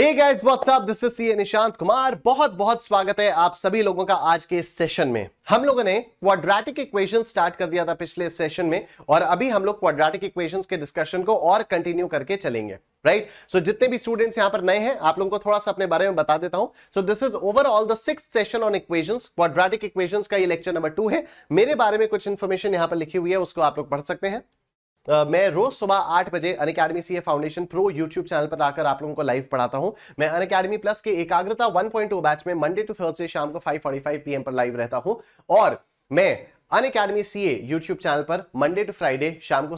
Hey guys, what's up? This is CA Nishant Kumar बहुत बहुत स्वागत है आप सभी लोगों का आज के इस सेशन में हम लोगों ने क्वाड्रेटिक इक्वेशन स्टार्ट कर दिया था पिछले सेशन में और अभी हम लोग क्वाड्रेटिक इक्वेशंस के डिस्कशन को और कंटिन्यू करके चलेंगे राइट right? सो so, जितने भी स्टूडेंट्स यहां पर नए हैं आप लोगों को थोड़ा सा अपने बारे में बता देता हूं so this is overall the six session on equations quadratic equations का ये लेक्चर नंबर टू है मेरे बारे में कुछ इन्फॉर्मेशन यहां पर लिखी हुई है उसको आप लोग पढ़ सकते हैं मैं रोज सुबह आठ बजे Unacademy C foundation pro YouTube channel पर आकर आप लोगों को लाइव पढ़ाता हूं मैं अन अकेडमी प्लस के एकाग्रता 1.2 बैच में मंडे टू थर्सडे शाम को 5:45 पीएम पर लाइव रहता हूं और मैं Unacademy C YouTube channel पर मंडे टू फ्राइडे शाम को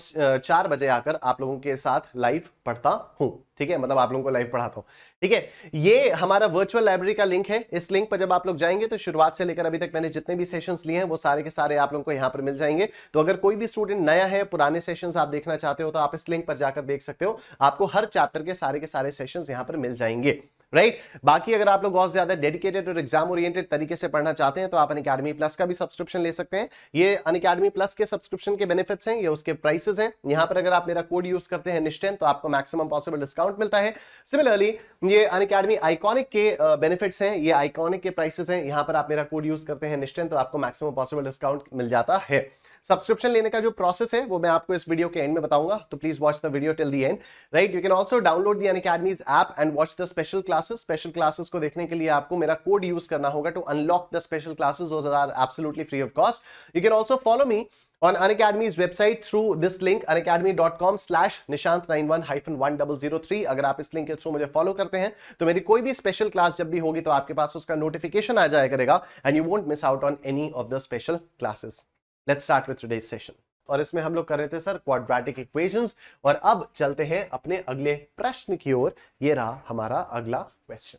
चार बजे आकर आप लोगों के साथ लाइव पढ़ता हूं ठीक है मतलब आप लोगों को लाइव पढ़ाता हूं ठीक है ये हमारा वर्चुअल लाइब्रेरी का लिंक है इस लिंक पर जब आप लोग जाएंगे तो शुरुआत से लेकर अभी तक मैंने जितने भी सेशन लिए हैं वो सारे के सारे आप लोगों को यहां पर मिल जाएंगे तो अगर कोई भी स्टूडेंट नया है पुराने सेशन आप देखना चाहते हो तो आप इस लिंक पर जाकर देख सकते हो आपको हर चैप्टर के सारे के सारे सेशन यहां पर मिल जाएंगे राइट बाकी अगर आप लोग बहुत ज्यादा डेडिकेटेड और एग्जाम ओरिएंटेड तरीके से पढ़ना चाहते हैं तो आप अनकेडमी प्लस का भी सब्सक्रिप्शन ले सकते हैं ये अनकेडमी प्लस के सब्सक्रिप्शन के बेनिफिट्स हैं ये उसके प्राइसेस हैं यहां पर अगर आप मेरा कोड यूज करते हैं निश्चय तो आपको मैक्सिमम पॉसिबल डिस्काउंट मिलता है सिमिलरली ये अनकेडमी आइकॉनिक के बेनिफिट्स हैं ये आइकॉनिक के प्राइसेस हैं यहाँ पर आप मेरा कोड यूज करते हैं निश्चय तो आपको मैक्सिमम पॉसिबल डिस्काउंट मिल जाता है सब्सक्रिप्शन लेने का जो प्रोसेस है वो मैं आपको इस वीडियो के एंड में बताऊंगा तो please watch the video till the end right you can also download the academy's app and watch the special classes special classes को देखने के लिए आपको मेरा कोड यूज करना होगा to unlock the special classes are absolutely free of cost you can also follow me on Unacademy's website through this link unacademy.com slash nishant91-1003 अगर आप इस लिंक के थ्रू मुझे फॉलो करते हैं तो मेरी कोई भी स्पेशल क्लास जब भी होगी तो आपके पास उसका नोटिफिकेशन आ जाया करेगा and you won't miss out on any of the special classes let's start with today session और इसमें हम लोग कर रहे थे सर क्वाड्रेटिक इक्वेशंस और अब चलते हैं अपने अगले प्रश्न की ओर ये रहा हमारा अगला question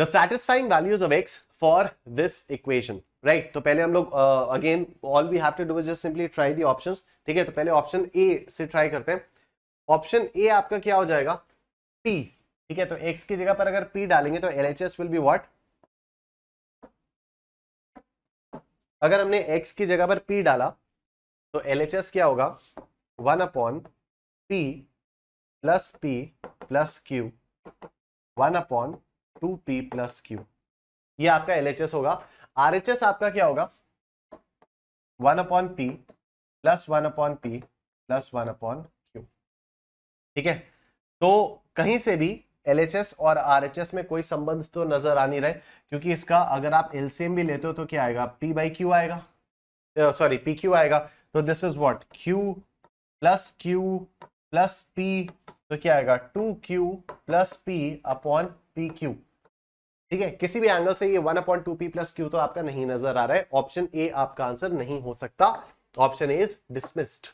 the satisfying values of x for this equation right तो पहले हम लोग again all we have to do is just simply try the options ठीक है तो पहले ऑप्शन ए से ट्राई करते हैं ऑप्शन ए आपका क्या हो जाएगा पी ठीक है तो एक्स की जगह पर अगर पी डालेंगे तो L H S will be what अगर हमने एक्स की जगह पर पी डाला तो एल क्या होगा one upon p plus p plus q one upon two p plus q ये आपका एल होगा आर आपका क्या होगा one upon p plus one upon p plus one upon q ठीक है तो कहीं से भी एल और आर में कोई संबंध तो नजर आ नहीं रहे क्योंकि इसका अगर आप एल भी लेते हो तो क्या आएगा पी बाई क्यू आएगा सॉरी पी क्यू आएगा तो this is what q plus q plus p तो क्या आएगा two q plus p upon p q ठीक है किसी भी एंगल से ये one upon two p plus q तो आपका नहीं नजर आ रहा है ऑप्शन ए आपका आंसर नहीं हो सकता option A is dismissed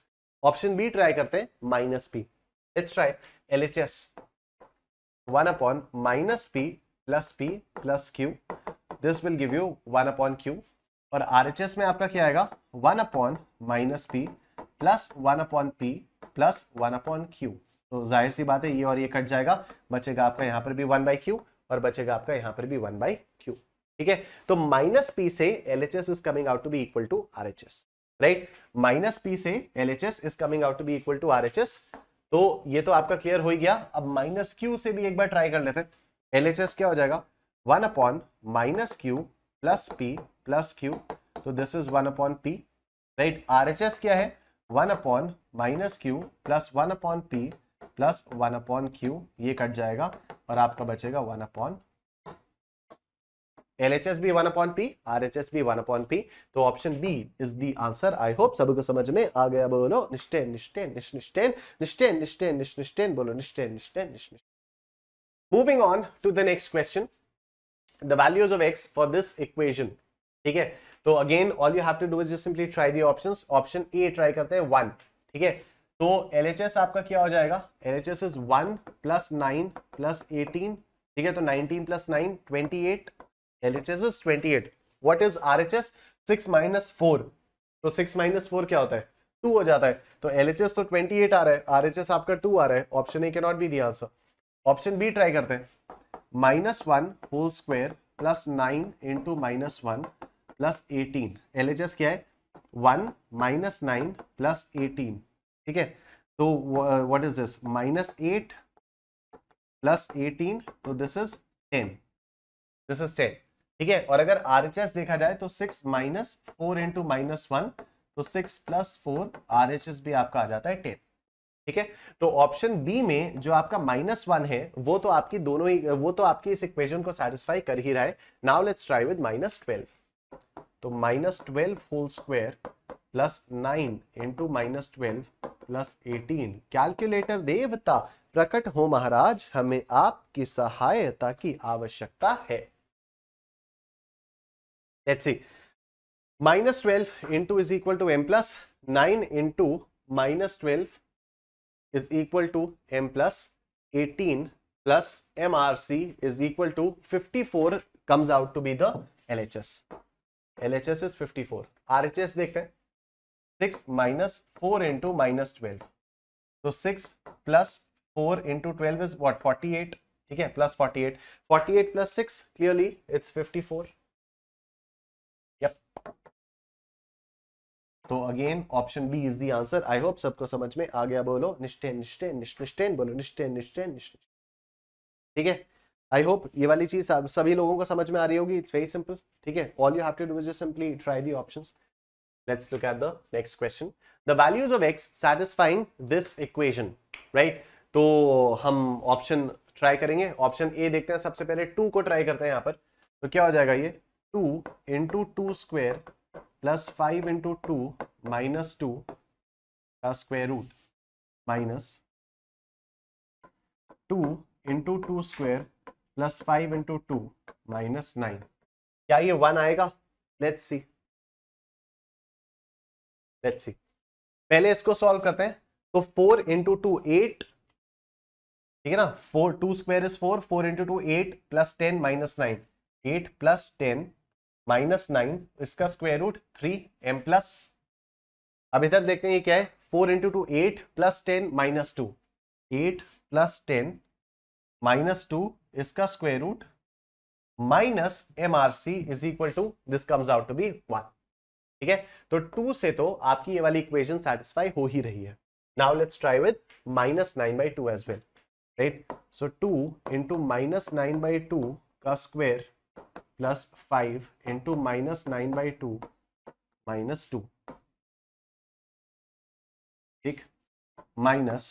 option B try करते हैं minus p let's try L 1 upon minus p plus p plus q. This will give you 1 upon q. और आर एच एस में आपका क्या आएगा one upon minus p plus one upon p plus one upon q तो जाहिर सी बात है ये और ये कट जाएगा बचेगा आपका यहां पर भी वन बाई क्यू और बचेगा आपका यहां पर भी वन बाई क्यू ठीक है तो माइनस पी से L H S is coming out to be equal to R H S right minus p से L H S is coming out to be equal to R H S तो ये तो आपका clear हो ही गया अब minus Q से भी एक बार ट्राई कर लेते एच एस क्या हो जाएगा one upon minus q plus p plus q तो this is one upon p right R H S क्या है one upon minus q plus one upon p plus one upon q ये cut जाएगा और आपका बचेगा वन अपॉन LHS भी 1 upon P, RHS भी 1 upon P. तो option B is the answer I hope सब को समझ में आ गया बोलो निश निश्चयन निश्चयन निश्चयन निश निश्चयन बोलो निश्चयन निश्चयन निश्चयन moving on to the next question the values of x for this equation ठीक है तो again all you have to do is just simply try the options option A try करते हैं वन ठीक है तो एलएचएस आपका क्या हो जाएगा H S is one plus nine plus eighteen ठीक है तो nineteen plus nine twenty eight LHS is 28. What is RHS? 6 minus 4. तो 6 minus 4 क्या होता है 2 हो जाता है तो LHS तो 28 आ रहा है RHS आपका 2 आ रहा है option A can not B the answer option B try करते हैं minus one whole square plus nine into minus one plus eighteen L H S क्या है one minus nine plus eighteen ठीक है तो what is this minus eight plus eighteen तो this is ten this is ten ठीक है और अगर आर एच एस देखा जाए तो six minus four into minus one तो six plus four R H S भी आपका आ जाता है टेन ठीक है तो ऑप्शन बी में जो आपका माइनस वन है वो तो आपकी दोनों ही वो तो आपकी इस इक्वेशन को सेटिस्फाई कर ही रहा है now let's try with minus twelve तो minus twelve whole square plus nine into minus twelve plus eighteen calculator देवता प्रकट हो महाराज हमें आपकी सहायता की आवश्यकता है let's see minus 12 into is equal to m plus 9 into minus 12 is equal to m plus 18 plus mrc is equal to 54 comes out to be the lhs lhs is 54 rhs देखते हैं 6 minus 4 into minus 12 so 6 plus 4 into 12 is what 48 ठीक है plus 48 48 plus 6 clearly it's 54 तो again option B is the answer I hope सबको समझ में आ गया बोलो निश्चय निश्चय निश्चय बोलो निश्चय निश्चय निश्चय ठीक है आई होप ये वाली चीज सभी लोगों को समझ में आ रही होगी इट्स वेरी सिंपल ठीक है all you have to do is simply try the option let's look at the next question the values of x satisfying this equation right तो हम ऑप्शन ट्राई करेंगे ऑप्शन ए देखते हैं सबसे पहले to को ट्राई करते हैं यहां पर तो क्या हो जाएगा ये two into two square plus five into two minus two का square root minus two into two square plus five into two minus nine क्या ये वन आएगा लेट्स सी लेट्स सी पहले इसको सॉल्व करते हैं तो फोर इंटू टू एट ठीक है ना four two square is four four into two eight plus ten minus nine eight plus ten minus nine इसका square root three M plus अब इधर देखते हैं ये क्या है four into two eight plus ten minus two eight plus ten minus two इसका square root minus M R C is equal to this comes out to be one ठीक है तो टू से तो आपकी ये वाली इक्वेशन सेटिस्फाई हो ही रही है now let's try with minus nine by two as well right so two into minus nine by two का square plus five into minus nine by two minus two ठीक minus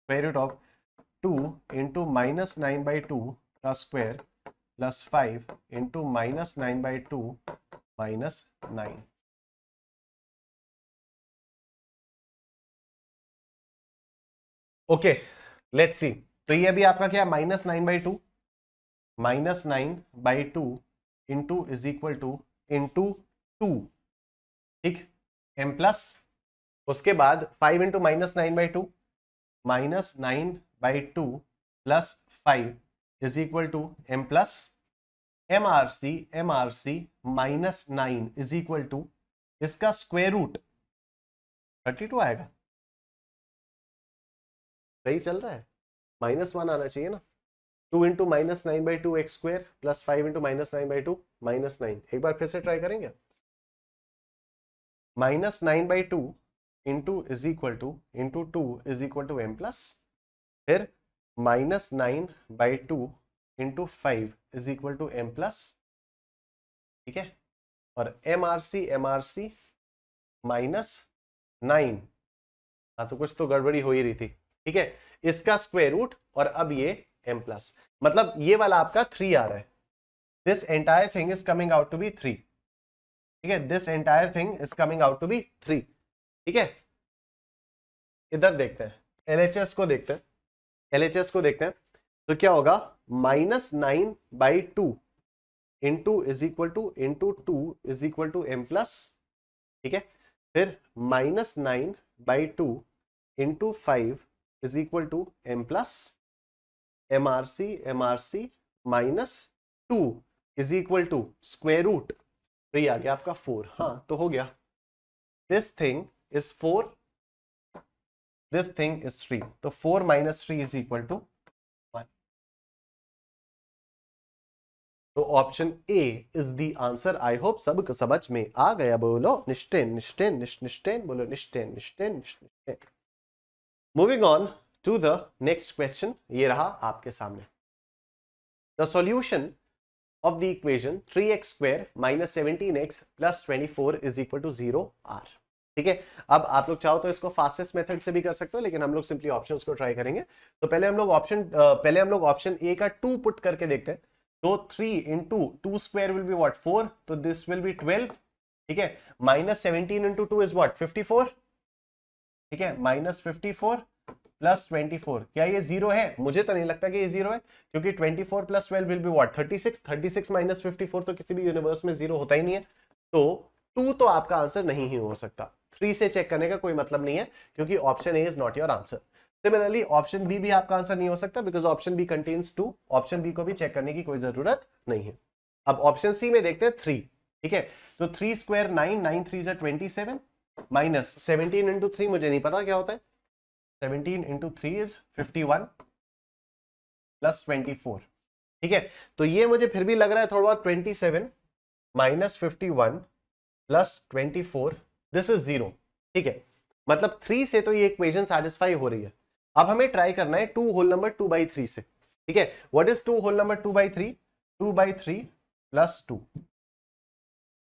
square of two into minus nine by two का square plus five into minus nine by two minus nine okay let's see तो ये भी आपका क्या minus nine by two minus nine by two into is equal to into two ठीक M plus उसके बाद five into minus nine by two minus nine by two plus five is equal to M plus M R C M R C minus nine is equal to इसका square root thirty two आएगा सही चल रहा है minus one आना चाहिए ना two into minus nine by two x square plus five into minus nine by two minus nine एक बार फिर से ट्राई करेंगे minus nine by two into is equal to into two is equal to M plus फिर minus nine by two into five is equal to M plus ठीक है और M R C M R C minus nine हाँ तो कुछ तो गड़बड़ी हो ही रही थी ठीक है इसका स्क्वेयर रूट और अब ये एम प्लस मतलब ये वाला आपका थ्री आ रहा है this entire thing is coming out to be three ठीक है this entire thing is coming out to be three ठीक है इधर देखते हैं एल को देखते हैं एल को देखते हैं तो क्या होगा minus nine by two into is equal to into two is equal to M plus ठीक है फिर minus nine by two into five is equal to M plus M R C M R C minus two is equal to square root तो ये आ गया आपका four हाँ तो हो गया this thing is four this thing is three तो four minus three is equal to one तो option A is the answer I hope सब समझ में आ गया बोलो निश्चय निश्चय निश्चय बोलो Nishchay Nishchay Nishchay moving on to the next question ये रहा आपके सामने the solution of the equation 3x square x plus twenty four is equal to zero are ठीक है अब आप लोग चाहो तो इसको फास्टेस्ट मेथड से भी कर सकते हो लेकिन हम लोग सिंपली ऑप्शन को ट्राई करेंगे तो पहले हम लोग ऑप्शन पहले हम लोग ऑप्शन ए का टू पुट करके देखते हैं तो three into square will be what four तो दिस विल बी ट्वेल्व ठीक है minus seventeen into two is what fifty four ठीक है minus fifty four plus twenty four क्या ये जीरो है मुझे तो नहीं लगता कि ये जीरो है क्योंकि twenty four plus twelve will be what thirty six thirty six minus fifty four तो किसी भी यूनिवर्स में जीरो होता ही नहीं है तो टू तो आपका आंसर नहीं ही हो सकता थ्री से चेक करने का कोई मतलब नहीं है क्योंकि option A is not your answer similarly option B भी आपका आंसर नहीं हो सकता because option B contains two option B को भी चेक करने की कोई जरूरत नहीं है अब ऑप्शन सी में देखते हैं थ्री ठीक है तो three square nine nine three जो twenty seven minus seventeen into three मुझे नहीं पता क्या होता है 17 इंटू थ्री इज 51 प्लस 24 ठीक है तो ये मुझे फिर भी लग रहा है थोड़ा बहुत seven minus fifty one plus 24 this is zero ठीक है मतलब थ्री से तो ये इक्वेशन सेटिस्फाई हो रही है अब हमें ट्राई करना है two whole number two by three से ठीक है what is two whole number two by three two by three plus two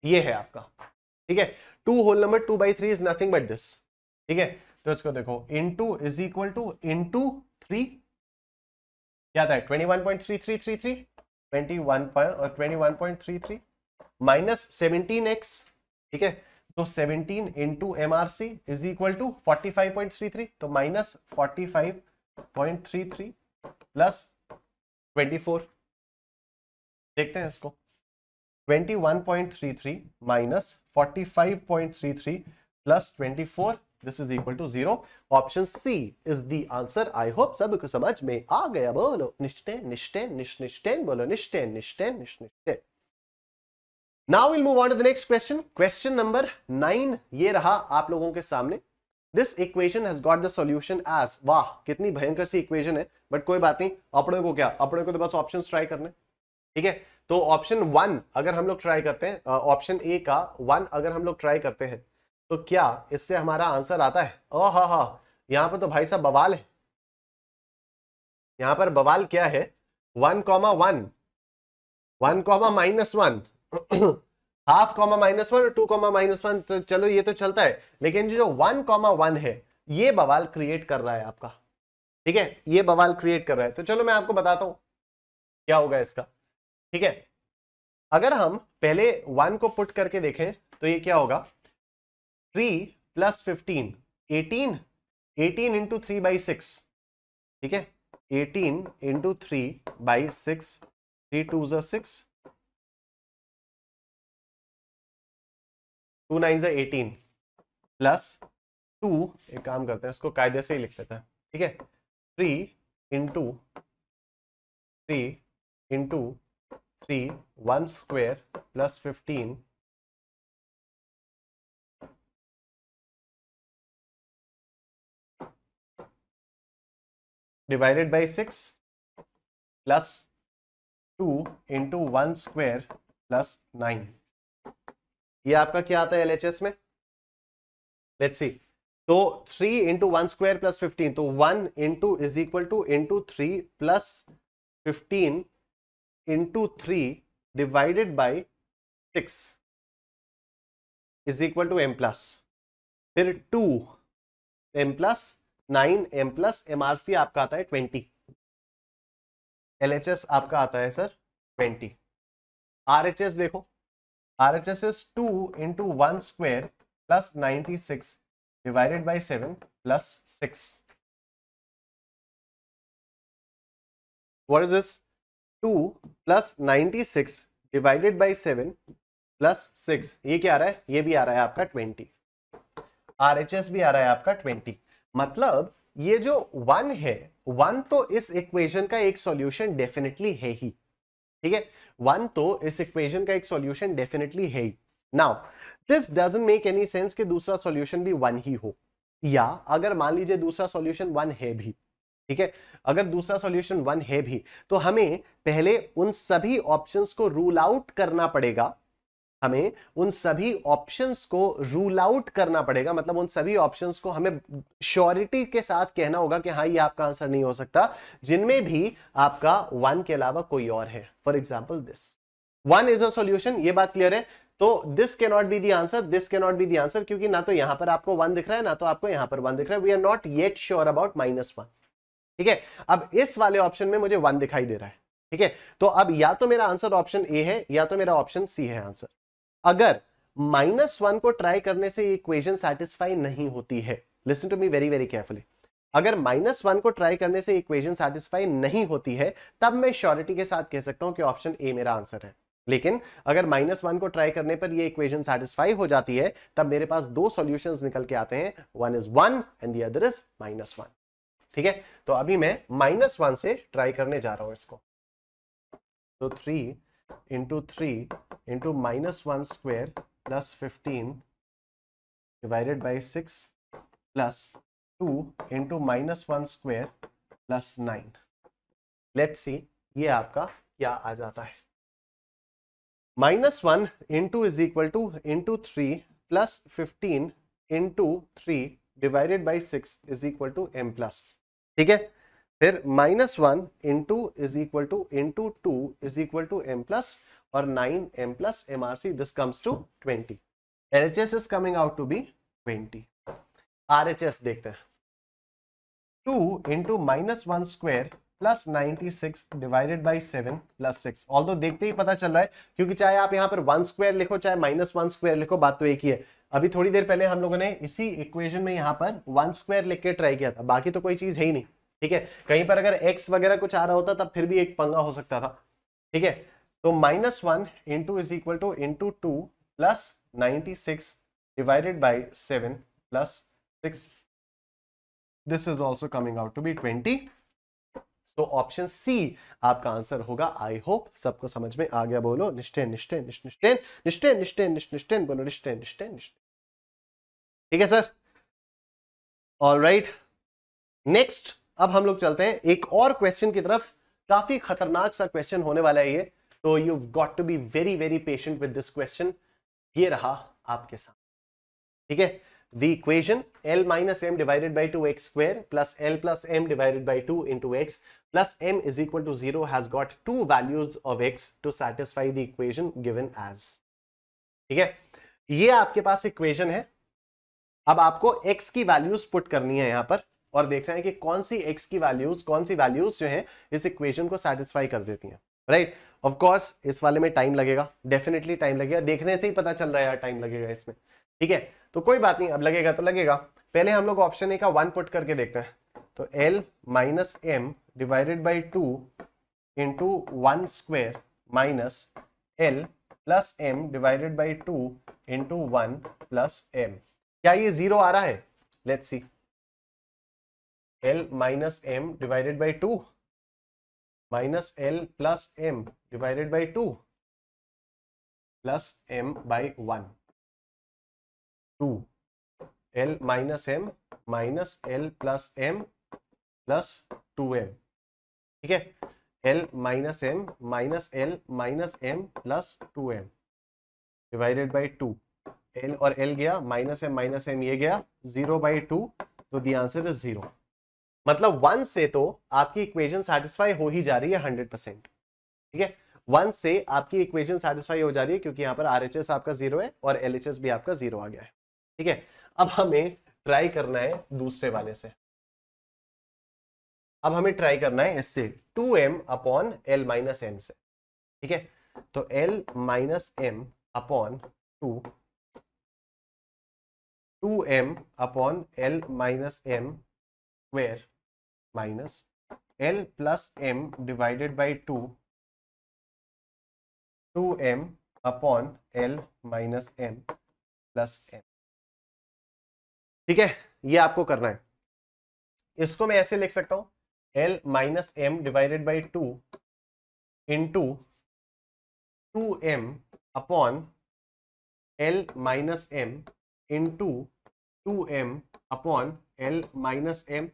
ये है आपका ठीक है two whole number two by three is nothing but this ठीक है तो इसको देखो into is equal to into three क्या था twenty one point three three three three twenty one point और twenty one point three three minus seventeen x ठीक है तो into M R C is equal to forty five point three three तो minus forty five point three three plus twenty four देखते हैं इसको twenty one point three three minus forty five point three three plus twenty four this is equal to zero option C is the answer I hope सब सबको समझ में आ गया बोलो निश्चय निश्चय निश्निश्चय बोलो निश्चय निश्चय निश्निश्चय now will move on to the next question question number nine ये रहा आप लोगों के सामने this equation has got the solution as वाह कितनी भयंकर सी इक्वेशन है बट कोई बात नहीं अपने को क्या अपने को तो बस ऑप्शन ट्राई करने ठीक है तो ऑप्शन वन अगर हम लोग ट्राई करते हैं ऑप्शन ए का वन अगर हम लोग ट्राई करते हैं तो क्या इससे हमारा आंसर आता है ओ हा हा यहाँ पर तो भाई साहब बवाल है यहाँ पर बवाल क्या है one comma one one comma minus one half comma minus one और टू कॉमा माइनस वन तो चलो ये तो चलता है लेकिन जो वन कॉमा वन है ये बवाल क्रिएट कर रहा है आपका ठीक है ये बवाल क्रिएट कर रहा है तो चलो मैं आपको बताता हूं क्या होगा इसका ठीक है अगर हम पहले वन को पुट करके देखें तो ये क्या होगा three plus fifteen eighteen eighteen into three by six ठीक है eighteen into three by six three two जो सिक्स टू नाइन जो एटीन प्लस टू एक काम करते हैं इसको कायदे से ही लिख लेते हैं ठीक है three into three into three one square plus fifteen divided by six plus two into one square plus nine ये आपका क्या आता है एलएचएस में लेट्स सी तो three into one square plus fifteen तो one into is equal to into three plus fifteen into three divided by six is equal to M plus फिर two M plus nine M plus M R C आपका आता है twenty L H S आपका आता है sir twenty R H S देखो R H S is two into one square plus ninety six divided by seven plus six what is this two plus ninety six divided by seven plus six ये क्या आ रहा है ये भी आ रहा है आपका ट्वेंटी आर एच एस भी आ रहा है आपका ट्वेंटी मतलब ये जो वन है वन तो इस इक्वेशन का एक सॉल्यूशन डेफिनेटली है ही ठीक है वन तो इस इक्वेशन का एक सॉल्यूशन डेफिनेटली है ही now this doesn't make any sense कि दूसरा सॉल्यूशन भी वन ही हो या अगर मान लीजिए दूसरा सॉल्यूशन वन है भी ठीक है अगर दूसरा सॉल्यूशन वन है भी तो हमें पहले उन सभी ऑप्शंस को रूल आउट करना पड़ेगा हमें उन सभी ऑप्शंस को रूल आउट करना पड़ेगा मतलब उन सभी ऑप्शंस को हमें श्योरिटी के साथ कहना होगा कि हाँ ये आपका आंसर नहीं हो सकता जिनमें भी आपका वन के अलावा कोई और है for example this one is a solution ये बात क्लियर है तो this can not B the answer this can not B the answer क्योंकि ना तो यहां पर आपको वन दिख रहा है ना तो आपको यहां पर वन दिख रहा है we are not yet sure about minus one ठीक है अब इस वाले ऑप्शन में मुझे वन दिखाई दे रहा है ठीक है तो अब या तो मेरा आंसर ऑप्शन ए है या तो मेरा ऑप्शन सी है आंसर अगर माइनस वन को ट्राई करने से इक्वेशन सेटिस्फाई नहीं होती है listen to me very very carefully अगर माइनस वन को ट्राई करने से इक्वेशन सेटिस्फाई नहीं होती है तब मैं श्योरिटी के साथ कह सकता हूं कि ऑप्शन ए मेरा आंसर है लेकिन अगर माइनस वन को ट्राई करने पर ये इक्वेशन सेटिस्फाई हो जाती है तब मेरे पास दो सोल्यूशन निकल के आते हैं one is one and the other is minus one ठीक है तो अभी मैं माइनस वन से ट्राई करने जा रहा हूं इसको तो three into three into minus one square plus fifteen divided by 6 plus 2 into minus 1 square plus 9. Let's see ये आपका क्या आ जाता है minus one into is equal to into three plus fifteen into three divided by six is equal to M plus ठीक है फिर minus one into is equal to into two is equal to M plus और nine M M plus R this comes to twenty L H S is coming out to be twenty R H S देखते हैं two into minus one square plus ninety six divided by seven plus six all तो देखते ही पता चल रहा है क्योंकि चाहे आप यहाँ पर वन स्क्वेयर लिखो चाहे माइनस वन स्क्वेयर लिखो बात तो एक ही है अभी थोड़ी देर पहले हम लोगों ने इसी इक्वेशन में यहाँ पर वन स्क्वायर लिख के ट्राई किया था बाकी तो कोई चीज है ही नहीं ठीक है कहीं पर अगर एक्स वगैरह कुछ आ रहा होता तब फिर भी एक पंगा हो सकता था ठीक है तो minus one into is equal to into two plus ninety six divided by seven plus six this is also coming out to be twenty तो ऑप्शन सी आपका आंसर होगा आई होप सबको समझ में आ गया बोलो निश्चय निश्चय निश्चय निश्चय निश्चय निश्चय बोलो निश्चय निश्चय निश्चय ठीक है सर ऑल राइट नेक्स्ट अब हम लोग चलते हैं एक और क्वेश्चन की तरफ काफी खतरनाक सा क्वेश्चन होने वाला है ये तो you got to be very very patient with this question ये रहा आपके साथ ठीक है the equation L minus M divided by two x square plus L plus M divided by two into x plus M is equal to zero has got two values of x to satisfy the equation given as ठीक है ये आपके पास equation है अब आपको x की values put करनी है यहां पर और देख रहे हैं कि कौन सी एक्स की वैल्यूज कौन सी वैल्यूज जो है इस इक्वेशन को सेटिस्फाई कर देती है राइट ऑफकोर्स इस वाले में टाइम लगेगा डेफिनेटली टाइम लगेगा देखने से ही पता चल रहा है टाइम लगेगा इसमें ठीक है तो कोई बात नहीं अब लगेगा तो लगेगा पहले हम लोग ऑप्शन ए का वन पुट करके देखते हैं तो L minus M divided by two into one square minus L plus M divided by two into one plus M क्या ये जीरो आ रहा है let's see L minus M divided by two minus L plus M divided by two plus M by one two L minus M minus L plus M plus two M ठीक है L minus M minus L minus M plus two M divided by two L और L गया minus M minus M ये गया zero by two तो the answer is zero मतलब one से तो आपकी इक्वेशन सेटिस्फाई हो ही जा रही है हंड्रेड परसेंट ठीक है वन से आपकी इक्वेशन सेटिस्फाई हो जा रही है क्योंकि यहां पर आर आपका जीरो है और एल भी आपका जीरो आ गया है ठीक है अब हमें ट्राई करना है दूसरे वाले से अब हमें ट्राई करना है इससे two M upon L minus M से ठीक है तो L minus M upon two two M upon L minus M square minus L plus M divided by 2 2M upon L minus M plus M ठीक है ये आपको करना है इसको मैं ऐसे लिख सकता हूं L minus M divided by two into two M upon L minus M into two M upon L minus M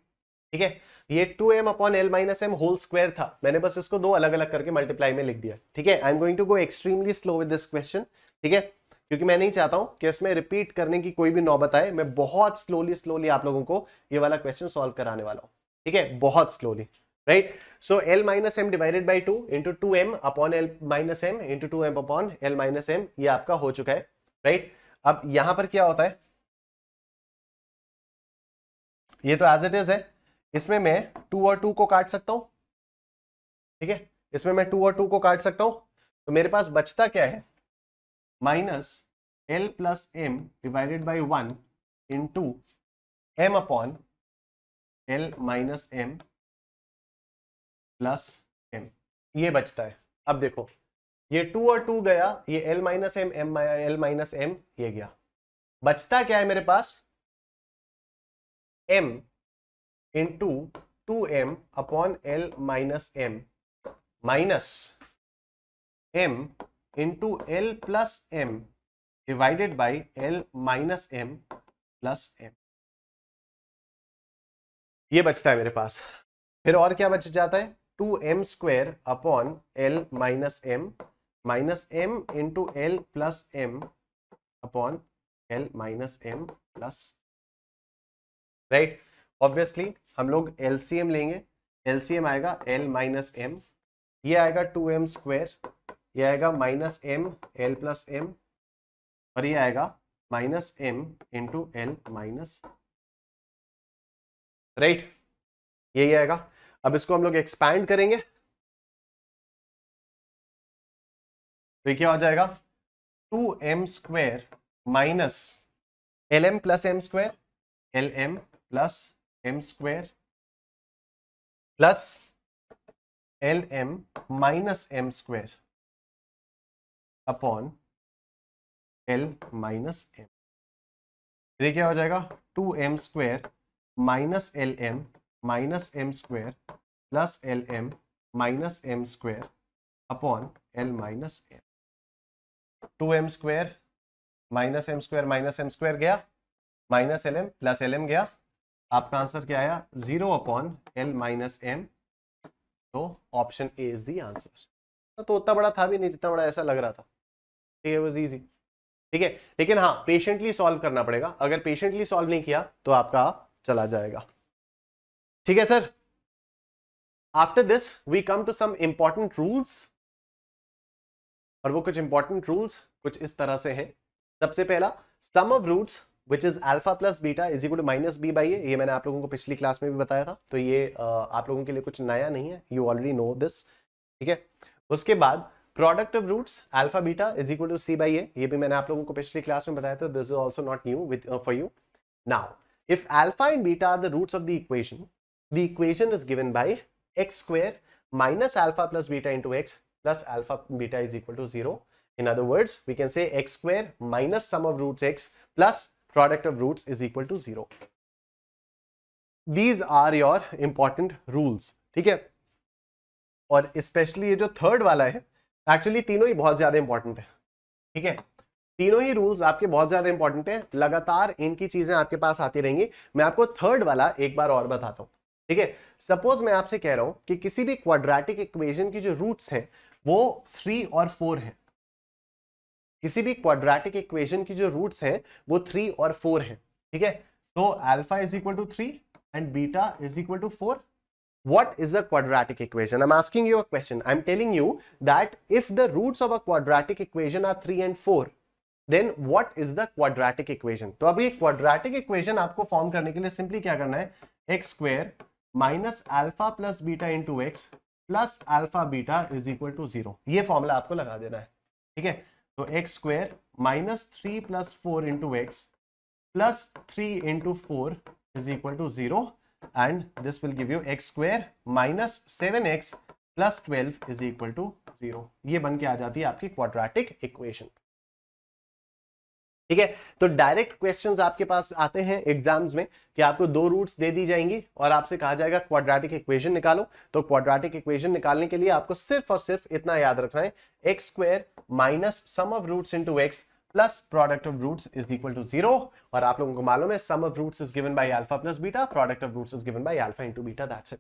ठीक है ये two M upon L minus M whole square था मैंने बस इसको दो अलग अलग करके मल्टीप्लाई में लिख दिया ठीक है I am going to go extremely slow with this question ठीक है क्योंकि मैं नहीं चाहता हूं कि इसमें रिपीट करने की कोई भी नौबत आए मैं बहुत स्लोली स्लोली आप लोगों को ये वाला क्वेश्चन सॉल्व कराने वाला हूं ठीक है बहुत slowly right so L minus M divided by two into two M upon L minus M into two M upon L minus M ये आपका हो चुका है राइट right? अब यहां पर क्या होता है ये तो एज इट इज है इसमें मैं टू और टू को काट सकता हूं ठीक है इसमें मैं टू और टू को काट सकता हूं तो मेरे पास बचता क्या है minus L plus M divided by one into M upon L minus M plus M ये बचता है अब देखो ये टू और टू गया ये L minus M M L minus M ये गया बचता क्या है मेरे पास M into two M upon L minus M minus M into L plus M divided by L minus M plus M ये बचता है मेरे पास फिर और क्या बच जाता है two M square upon L minus M minus M into L plus M upon L minus M plus right obviously हम लोग एल लेंगे एल आएगा एल माइनस एम ये आएगा टू एम स्क्वेयर ये आएगा minus M L plus M और ये आएगा minus M into L minus right यही आएगा अब इसको हम लोग एक्सपैंड करेंगे तो क्या हो जाएगा two M square minus L M plus M square L M plus M square plus L M minus M square upon L minus M फिर क्या हो जाएगा two M square minus L M minus M square plus L M minus M square upon L minus M two M square minus M square minus M square गया minus L M plus L M गया आपका answer क्या आया zero upon L minus M तो option A is the answer तो उतना बड़ा था भी नहीं जितना बड़ा ऐसा लग रहा था ठीक वॉज ईजी ठीक है लेकिन हाँ पेशेंटली सॉल्व करना पड़ेगा अगर पेशेंटली सॉल्व नहीं किया तो आपका चला जाएगा ठीक है sir after this we come to some important rules और वो कुछ इंपॉर्टेंट रूल्स कुछ इस तरह से है सबसे पहला sum of roots which is alpha plus beta is equal to minus B by ये मैंने आप लोगों को पिछली क्लास में भी बताया था तो ये आप लोगों के लिए कुछ नया नहीं है यू ऑलरेडी नो दिस ठीक है उसके बाद product of roots alpha beta is equal to C by A ये भी मैंने आप लोगों को पिछली क्लास में बताया था this is also not new with for you now if alpha and beta are the roots of the equation the equation is given by X square minus alpha plus beta into X plus alpha beta is equal to zero in other words we can say X square minus sum of roots X plus product of roots is equal to zero. These are your important rules. ठीक है और specially ये जो third वाला है actually तीनों ही बहुत ज्यादा इंपॉर्टेंट है ठीक है तीनों ही रूल्स आपके बहुत ज्यादा इंपॉर्टेंट है लगातार इनकी चीजें आपके पास आती रहेंगी मैं आपको थर्ड वाला एक बार और बताता हूं ठीक है सपोज मैं आपसे कह रहा हूं कि किसी भी क्वाड्रेटिक इक्वेशन की जो रूट्स हैं वो थ्री और फोर हैं किसी भी क्वाड्रेटिक इक्वेशन की जो रूट्स हैं वो थ्री और फोर हैं ठीक है तो alpha is equal to three and beta is equal to four what is a quadratic equation i'm asking you a question i'm telling you that if the roots of a quadratic equation are 3 and 4 then what is the quadratic equation तो अब ये quadratic equation आपको form करने के लिए simply क्या करना है x square minus alpha plus beta into x plus alpha beta is equal to zero ये formula आपको लगा देना है ठीक है तो X square minus three plus four into x plus three into four is equal to zero and this will give you X square minus seven X plus twelve is equal to zero बन के आ जाती है आपकी quadratic equation ठीक है तो direct questions आपके पास आते हैं एग्जाम्स में कि आपको दो रूट्स दे दी जाएंगी और आपसे कहा जाएगा क्वाड्रेटिक इक्वेशन निकालो तो क्वाड्रेटिक इक्वेशन निकालने के लिए आपको सिर्फ और सिर्फ इतना याद रखना है X square minus sum of roots into X plus product of roots is equal to zero और आप लोगों को मालूम है sum of roots is given by alpha plus beta product of roots is given by alpha into beta that's it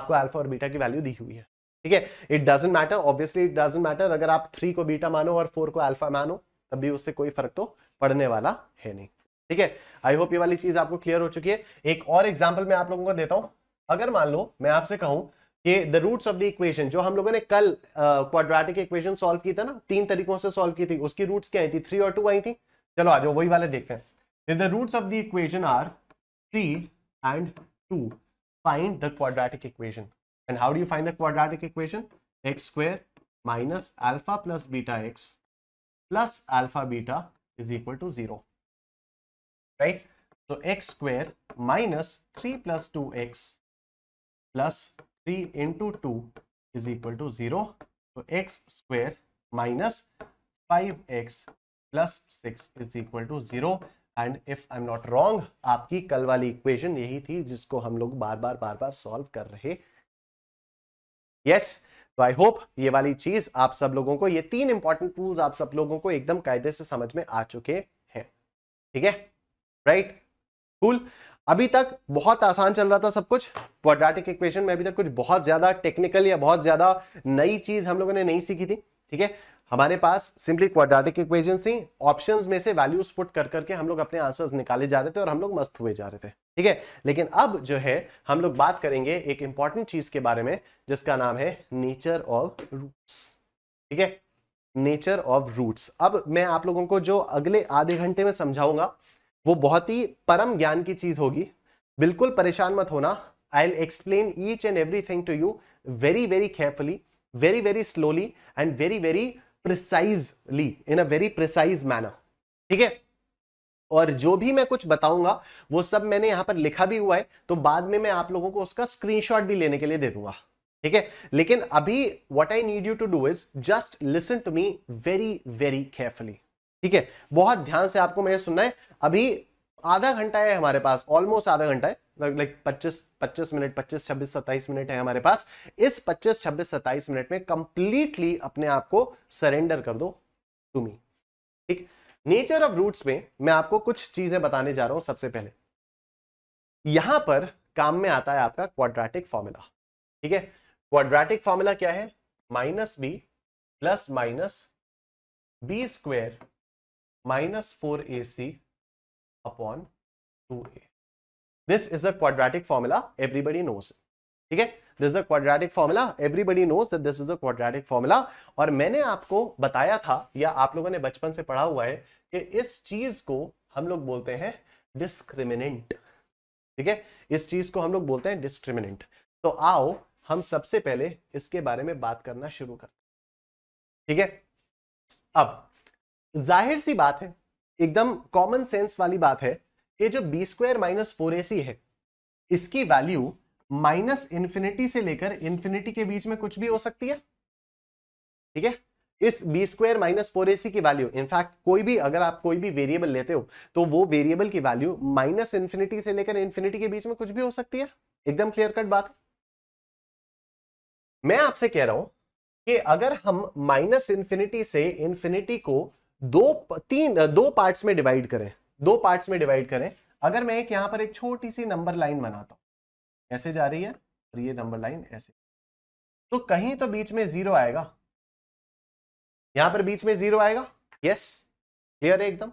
आपको alpha और beta की value दी हुई है ठीक है it doesn't matter obviously it doesn't matter अगर आप थ्री को बीटा मानो और फोर को अल्फा मानो तब भी उससे कोई फर्क तो पढ़ने वाला है नहीं ठीक है आई होप ये वाली चीज आपको क्लियर हो चुकी है एक और एग्जाम्पल मैं आप लोगों को देता हूं अगर मान लो मैं आपसे कहूं कि the roots of the equation जो हम लोगों ने कल क्वाड्रेटिक इक्वेशन सॉल्व की था ना तीन तरीकों से सॉल्व की थी उसकी रूट्स क्या आई थी थ्री और टू आई थी चलो आ जाओ वही वाले देखते हैं the roots of the equation are three and two find the quadratic equation and how do you find the quadratic equation X square minus alpha plus beta X plus alpha beta is equal to 0 right so x square minus 3 plus 2x plus 3 into 2 is equal to 0 so x square minus 5x plus 6 is equal to 0 and if I'm not wrong, आपकी कल वाली equation यही थी जिसको हम लोग बार बार बार बार solve कर रहे yes, तो आई होप ये वाली चीज आप सब लोगों को ये तीन इंपॉर्टेंट टूल्स आप सब लोगों को एकदम कायदे से समझ में आ चुके हैं ठीक है राइट कूल अभी तक बहुत आसान चल रहा था सब कुछ क्वाड्रेटिक इक्वेशन में अभी तक कुछ बहुत ज्यादा टेक्निकल या बहुत ज्यादा नई चीज हम लोगों ने नहीं सीखी थी ठीक है हमारे पास सिंपली क्वाड्रेटिक इक्वेशन थी ऑप्शन में से वैल्यूज पुट कर करके हम लोग अपने आंसर्स निकाले जा रहे थे और हम लोग मस्त हुए जा रहे थे ठीक है लेकिन अब जो है हम लोग बात करेंगे एक इंपॉर्टेंट चीज के बारे में जिसका नाम है नेचर ऑफ रूट्स ठीक है नेचर ऑफ रूट्स अब मैं आप लोगों को जो अगले आधे घंटे में समझाऊंगा वो बहुत ही परम ज्ञान की चीज होगी बिल्कुल परेशान मत होना I'll explain each and thing to you very very carefully very very slowly and very very precisely in a very precise manner ठीक है और जो भी मैं कुछ बताऊंगा वो सब मैंने यहां पर लिखा भी हुआ है तो बाद में मैं आप लोगों को उसका स्क्रीनशॉट भी लेने के लिए दे दूंगा ठीक है लेकिन अभी what I need you to do is just listen to me very very carefully ठीक है बहुत ध्यान से आपको मैं सुनना है अभी आधा घंटा है हमारे पास ऑलमोस्ट आधा घंटा है लाइक पच्चीस पच्चीस मिनट पच्चीस छब्बीस सत्ताईस मिनट है हमारे पास इस पच्चीस छब्बीस सत्ताईस मिनट में कंप्लीटली अपने आप को सरेंडर कर दो टू मी ठीक नेचर ऑफ रूट्स में मैं आपको कुछ चीजें बताने जा रहा हूं सबसे पहले यहां पर काम में आता है आपका क्वाड्रेटिक फॉर्मूला ठीक है क्वाड्रेटिक फॉर्मूला क्या है minus B plus minus B square minus four A C upon two A this is a quadratic formula everybody knows ठीक है this is a quadratic formula everybody knows that this is a quadratic formula और मैंने आपको बताया था या आप लोगों ने बचपन से पढ़ा हुआ है कि इस चीज को हम लोग बोलते हैं डिस्क्रिमिनेंट ठीक है इस चीज को हम लोग बोलते हैं डिस्क्रिमिनेंट तो आओ हम सबसे पहले इसके बारे में बात करना शुरू करते ठीक है अब जाहिर सी बात है एकदम कॉमन सेंस वाली बात है कि जो B square minus four A C है इसकी वैल्यू माइनस इंफिनिटी से लेकर इंफिनिटी के बीच में कुछ भी हो सकती है ठीक है इस B square minus four A C की वैल्यू इनफैक्ट कोई भी अगर आप कोई भी वेरिएबल लेते हो तो वो वेरिएबल की वैल्यू माइनस इंफिनिटी से लेकर इंफिनिटी के बीच में कुछ भी हो सकती है एकदम क्लियर कट बात मैं आपसे कह रहा हूं कि अगर हम माइनस इंफिनिटी से इंफिनिटी को दो तीन दो पार्ट्स में डिवाइड करें दो पार्ट्स में डिवाइड करें अगर मैं एक यहां पर एक छोटी सी नंबर लाइन बनाता हूं ऐसे जा रही है और ये नंबर लाइन ऐसे तो कहीं तो बीच में जीरो आएगा यहां पर बीच में जीरो आएगा यस क्लियर है एकदम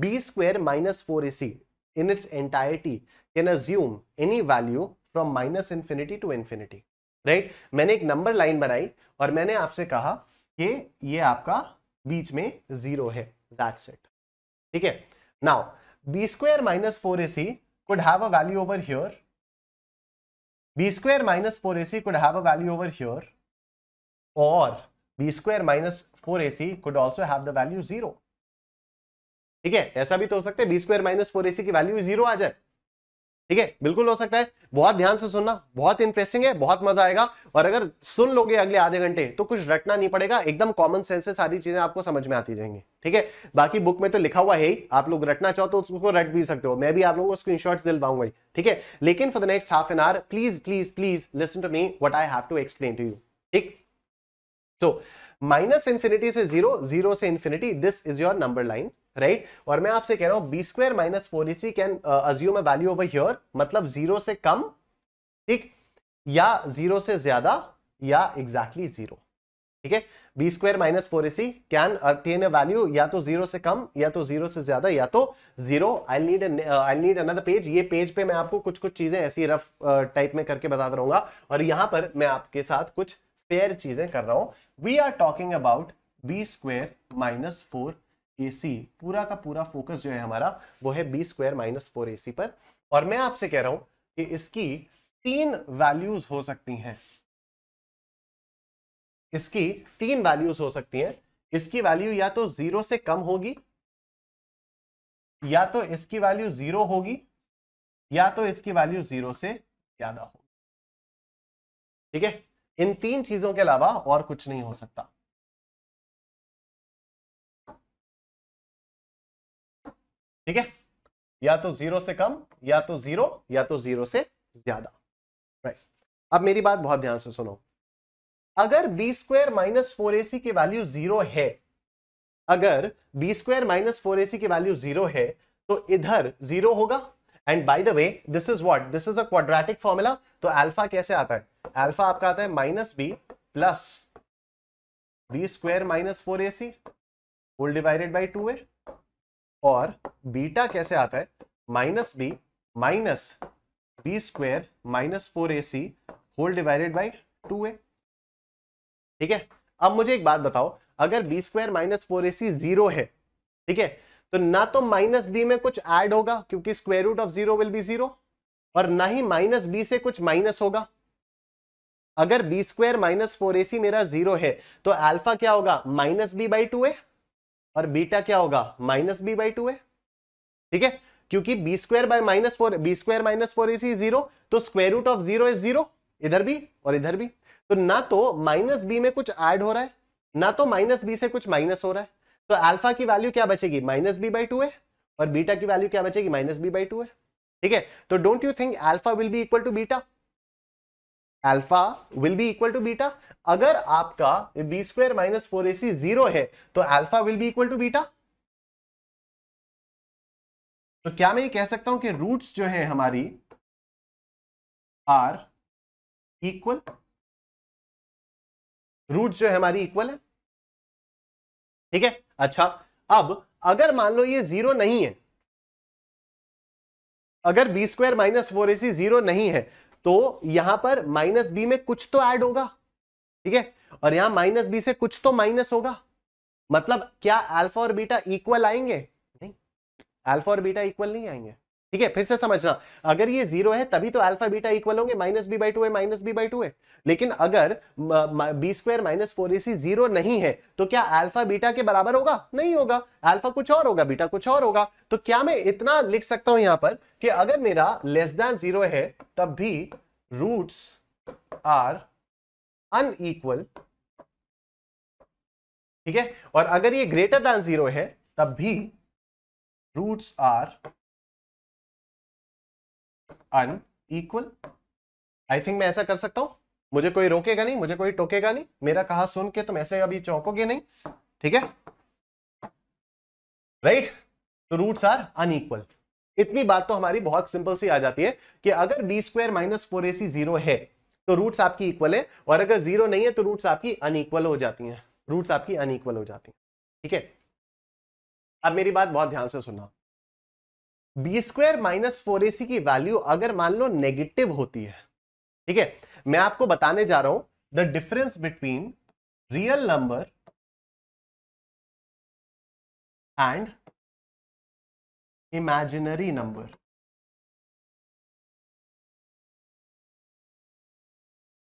B square minus four A C in its entirety can assume any value from minus infinity to infinity right मैंने एक नंबर लाइन बनाई और मैंने आपसे कहा कि ये आपका बीच में जीरो है दैट्स इट ठीक है now B square minus four A C could have a value over here B square minus four A C could have a value over here और B square minus four A C could also have the value zero ठीक है ऐसा भी तो हो सकता है B square minus four A C की वैल्यू जीरो आ जाए ठीक है बिल्कुल हो सकता है बहुत ध्यान से सुनना बहुत इंप्रेसिंग है बहुत मजा आएगा और अगर सुन लोगे अगले आधे घंटे तो कुछ रटना नहीं पड़ेगा एकदम कॉमन सेंस से सारी चीजें आपको समझ में आती जाएंगी ठीक है बाकी बुक में तो लिखा हुआ है ही आप लोग रटना चाहो तो उसको रट भी सकते हो मैं भी आप लोगों को स्क्रीनशॉट्स दिलवाऊंगा ठीक है लेकिन for the next half an hour please please please listen to me what I have to explain to you ठीक सो माइनस इंफिनिटी से जीरो जीरो से infinity this is your number line right right? और मैं आपसे कह रहा हूं B square minus four A C can assume a value over here मतलब जीरो से कम ठीक या जीरो से ज्यादा या एग्जैक्टली exactly जीरो ठीक है B square minus four A C can attain a value या तो जीरो से कम या तो जीरो से ज्यादा या तो zero I need I need another page ये पेज पे मैं आपको कुछ कुछ चीजें ऐसी रफ टाइप uh, में करके बताता रहूंगा हाँ। और यहां पर मैं आपके साथ कुछ फेयर चीजें कर रहा हूं we are talking about B square minus four A C पूरा का पूरा फोकस जो है हमारा वो है B square minus four A C पर और मैं आपसे कह रहा हूं कि इसकी तीन वैल्यूज हो सकती हैं इसकी तीन वैल्यूज हो सकती हैं इसकी वैल्यू या तो जीरो से कम होगी या तो इसकी वैल्यू जीरो होगी या तो इसकी वैल्यू जीरो से ज्यादा होगी ठीक है इन तीन चीजों के अलावा और कुछ नहीं हो सकता ठीक है या तो जीरो से कम या तो जीरो या तो जीरो से ज्यादा राइट अब मेरी बात बहुत ध्यान से सुनो अगर B square minus four A C की वैल्यू जीरो है अगर B square minus four A C की वैल्यू जीरो है तो इधर जीरो होगा and by the way this is what this is a quadratic formula तो अल्फा कैसे आता है अल्फा आपका आता है minus B plus B square minus four A C whole divided by two A और बीटा कैसे आता है minus B minus B square minus four A C whole divided by two A ठीक है अब मुझे एक बात बताओ अगर B square minus four A C zero है ठीक है तो ना तो माइनस बी में कुछ ऐड होगा क्योंकि square root of zero will be zero और ना ही माइनस बी से कुछ माइनस होगा अगर B square minus four A C मेरा जीरो है तो अल्फा क्या होगा minus B by two A और बीटा क्या होगा माइनस बी बाई टू है ठीक है क्योंकि B square by minus four B square minus four इसी जीरो तो square root of zero is zero इधर भी और इधर भी तो ना तो माइनस बी में कुछ ऐड हो रहा है ना तो माइनस बी से कुछ माइनस हो रहा है तो अल्फा की वैल्यू क्या बचेगी माइनस बी बाई टू है और बीटा की वैल्यू क्या बचेगी माइनस बी बाई टू है ठीक है तो don't you think alpha will be equal to beta alpha will be equal to beta अगर आपका B square minus four A C zero है तो alpha will be equal to beta तो क्या मैं ये कह सकता हूं कि रूट्स जो है हमारी आर इक्वल रूट्स जो है हमारी इक्वल है ठीक है अच्छा अब अगर मान लो ये जीरो नहीं है अगर B square minus four A C zero नहीं है तो यहां पर माइनस बी में कुछ तो ऐड होगा ठीक है और यहां माइनस बी से कुछ तो माइनस होगा मतलब क्या अल्फा और बीटा इक्वल आएंगे नहीं अल्फा और बीटा इक्वल नहीं आएंगे ठीक है फिर से समझना अगर ये जीरो है तभी तो अल्फा बीटा इक्वल होंगे माइनस बी बाई टू है माइनस बी बाई टू है लेकिन अगर B square minus four AC zero नहीं है तो क्या अल्फा बीटा के बराबर होगा नहीं होगा अल्फा कुछ और होगा बीटा कुछ और होगा तो क्या मैं इतना लिख सकता हूं यहां पर कि अगर मेरा लेस देन जीरो है तब भी रूट्स आर अनईक्वल ठीक है और अगर ये ग्रेटर देन जीरो है तब भी roots are unequal I think मैं ऐसा कर सकता हूं मुझे कोई रोकेगा नहीं मुझे कोई टोकेगा नहीं मेरा कहा सुन के तुम ऐसे अभी चौंकोगे नहीं ठीक है राइट तो रूट्स आर अनइक्वल इतनी बात तो हमारी बहुत सिंपल सी आ जाती है कि अगर B square minus four A C zero है तो रूट्स आपकी इक्वल है और अगर जीरो नहीं है तो रूट्स आपकी अनइक्वल हो जाती हैं रूट्स आपकी अनइक्वल हो जाती हैं ठीक है अब मेरी बात बहुत ध्यान से सुनना B square minus four A C की वैल्यू अगर मान लो नेगेटिव होती है ठीक है मैं आपको बताने जा रहा हूं the difference between real number and imaginary number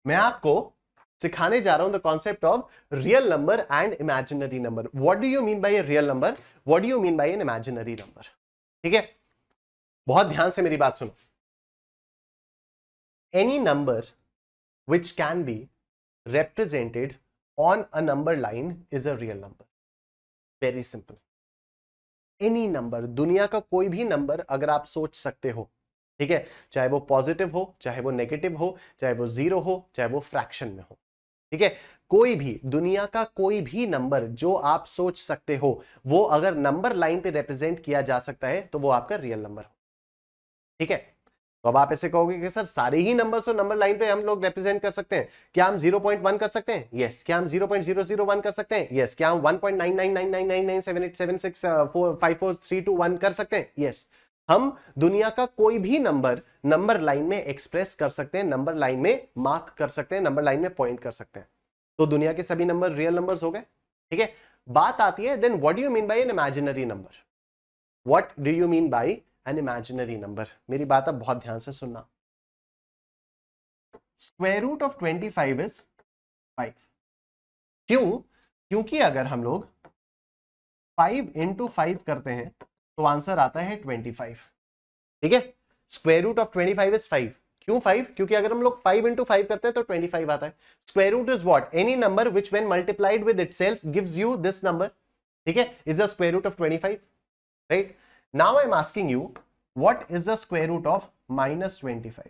मैं आपको सिखाने जा रहा हूं the concept of real number and imaginary number what do you mean by a real number what do you mean by an imaginary number ठीक है बहुत ध्यान से मेरी बात सुनो any number which can be represented on a number line is a real number very simple any number दुनिया का कोई भी नंबर अगर आप सोच सकते हो ठीक है चाहे वो पॉजिटिव हो चाहे वो नेगेटिव हो चाहे वो जीरो हो चाहे वो फ्रैक्शन में हो ठीक है कोई भी दुनिया का कोई भी नंबर जो आप सोच सकते हो वो अगर नंबर लाइन पे रिप्रेजेंट किया जा सकता है तो वो आपका रियल नंबर हो ठीक है तो अब आप ऐसे कहोगे कि सर सारे ही नंबर्स और नंबर लाइन पे हम लोग रिप्रेजेंट कर सकते हैं क्या हम 0.1 कर सकते हैं यस क्या हम 0.001 कर सकते हैं यस क्या हम 1.999999787645431 uh, कर सकते हैं यस हम दुनिया का कोई भी नंबर नंबर लाइन में एक्सप्रेस कर सकते हैं नंबर लाइन में मार्क कर सकते हैं नंबर लाइन में पॉइंट कर सकते हैं तो दुनिया के सभी नंबर रियल नंबर्स हो गए ठीक है बात आती है then what do you mean by an imaginary number what do you mean by an imaginary number मेरी बात आप बहुत ध्यान से सुनना square root of twenty five is five क्यों क्योंकि अगर हम लोग फाइव इंटू फाइव करते हैं तो आंसर आता है ट्वेंटी फाइव ठीक है square root of twenty five is five क्यों फाइव क्योंकि अगर हम लोग फाइव इंटू फाइव करते हैं तो ट्वेंटी फाइव आता है square root is what any number which when multiplied with itself gives you this number ठीक है is the square root of twenty five right Now i am asking you, what is the square root of minus 25?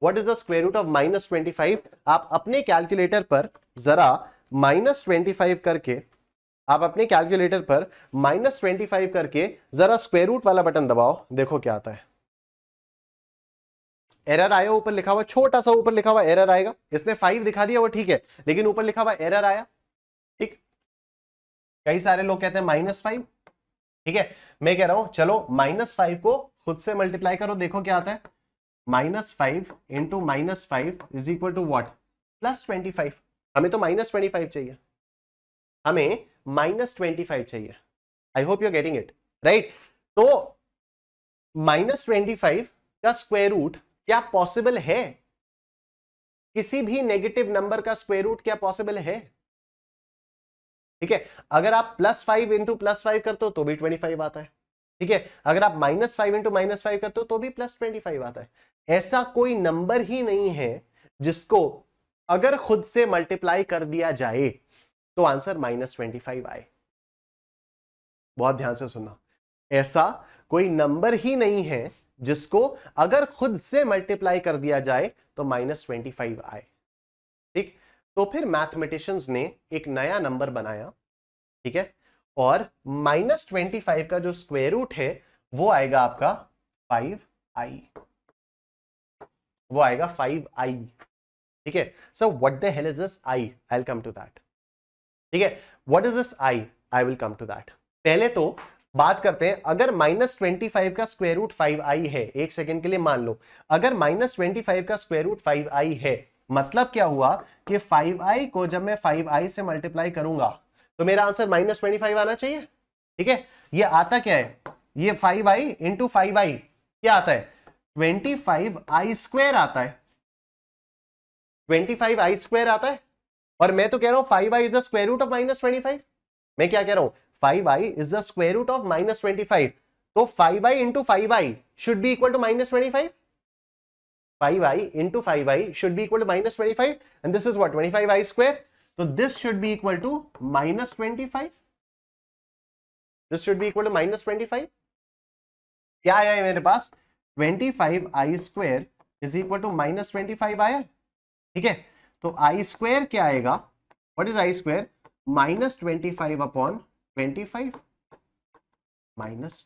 What is the square root of minus 25? आप अपने calculator पर जरा minus 25 five करके आप अपने calculator पर minus twenty five करके जरा स्क्वायर रूट वाला बटन दबाओ देखो क्या आता है एरर आया ऊपर लिखा हुआ छोटा सा ऊपर लिखा हुआ एरर आएगा इसने फाइव दिखा दिया वो ठीक है लेकिन ऊपर लिखा हुआ एरर आया ठीक कई सारे लोग कहते हैं माइनस फाइव ठीक है मैं कह रहा हूं चलो माइनस फाइव को खुद से मल्टीप्लाई करो देखो क्या आता है minus five into minus five is equal to what plus twenty five हमें तो माइनस ट्वेंटी फाइव चाहिए हमें माइनस ट्वेंटी फाइव चाहिए I hope you getting it right तो माइनस ट्वेंटी फाइव का स्क्वेयर रूट क्या पॉसिबल है किसी भी नेगेटिव नंबर का स्क्वेयर रूट क्या पॉसिबल है ठीक है अगर आप plus five into plus five करते हो तो भी ट्वेंटी फाइव आता है ठीक है अगर आप minus five into minus five करते हो तो भी प्लस ट्वेंटी फाइव आता है ऐसा कोई नंबर ही नहीं है जिसको अगर खुद से मल्टीप्लाई कर दिया जाए तो आंसर माइनस ट्वेंटी फाइव आए बहुत ध्यान से सुनना ऐसा कोई नंबर ही नहीं है जिसको अगर खुद से मल्टीप्लाई कर दिया जाए तो माइनस ट्वेंटी फाइव आए तो फिर मैथमेटिशियंस ने एक नया नंबर बनाया ठीक है और माइनस ट्वेंटी फाइव का जो स्क्वेयर रूट है वो आएगा आपका फाइव आई वो आएगा फाइव आई ठीक है so what the hell is this I I come to that ठीक है what is this I I will come to that पहले तो बात करते हैं अगर माइनस ट्वेंटी फाइव का स्क्वेयर रूट फाइव आई है एक सेकेंड के लिए मान लो अगर माइनस ट्वेंटी फाइव का स्क्वेयर रूट फाइव आई है मतलब क्या हुआ कि 5i को जब मैं 5i से मल्टीप्लाई करूंगा तो मेरा आंसर माइनस ट्वेंटी फाइव आना चाहिए ठीक है ये आता क्या है ये 5i आई इंटू फाइव क्या आता है ट्वेंटी फाइव आई स्क्वायर आता है ट्वेंटी फाइव आई स्क्वायर आता है और मैं तो कह रहा हूं five I is the square root of minus twenty five मैं क्या कह रहा हूं five I is the square root of minus twenty five तो five I into five I should be equal to minus twenty five 5i into 5i should be equal to minus 25 and this is what 25i square so this should be equal to minus 25 this should be equal to minus 25 yeah yeah mere 25i square is equal to minus 25 aaya theek So i square kya what is i square minus 25 upon 25 minus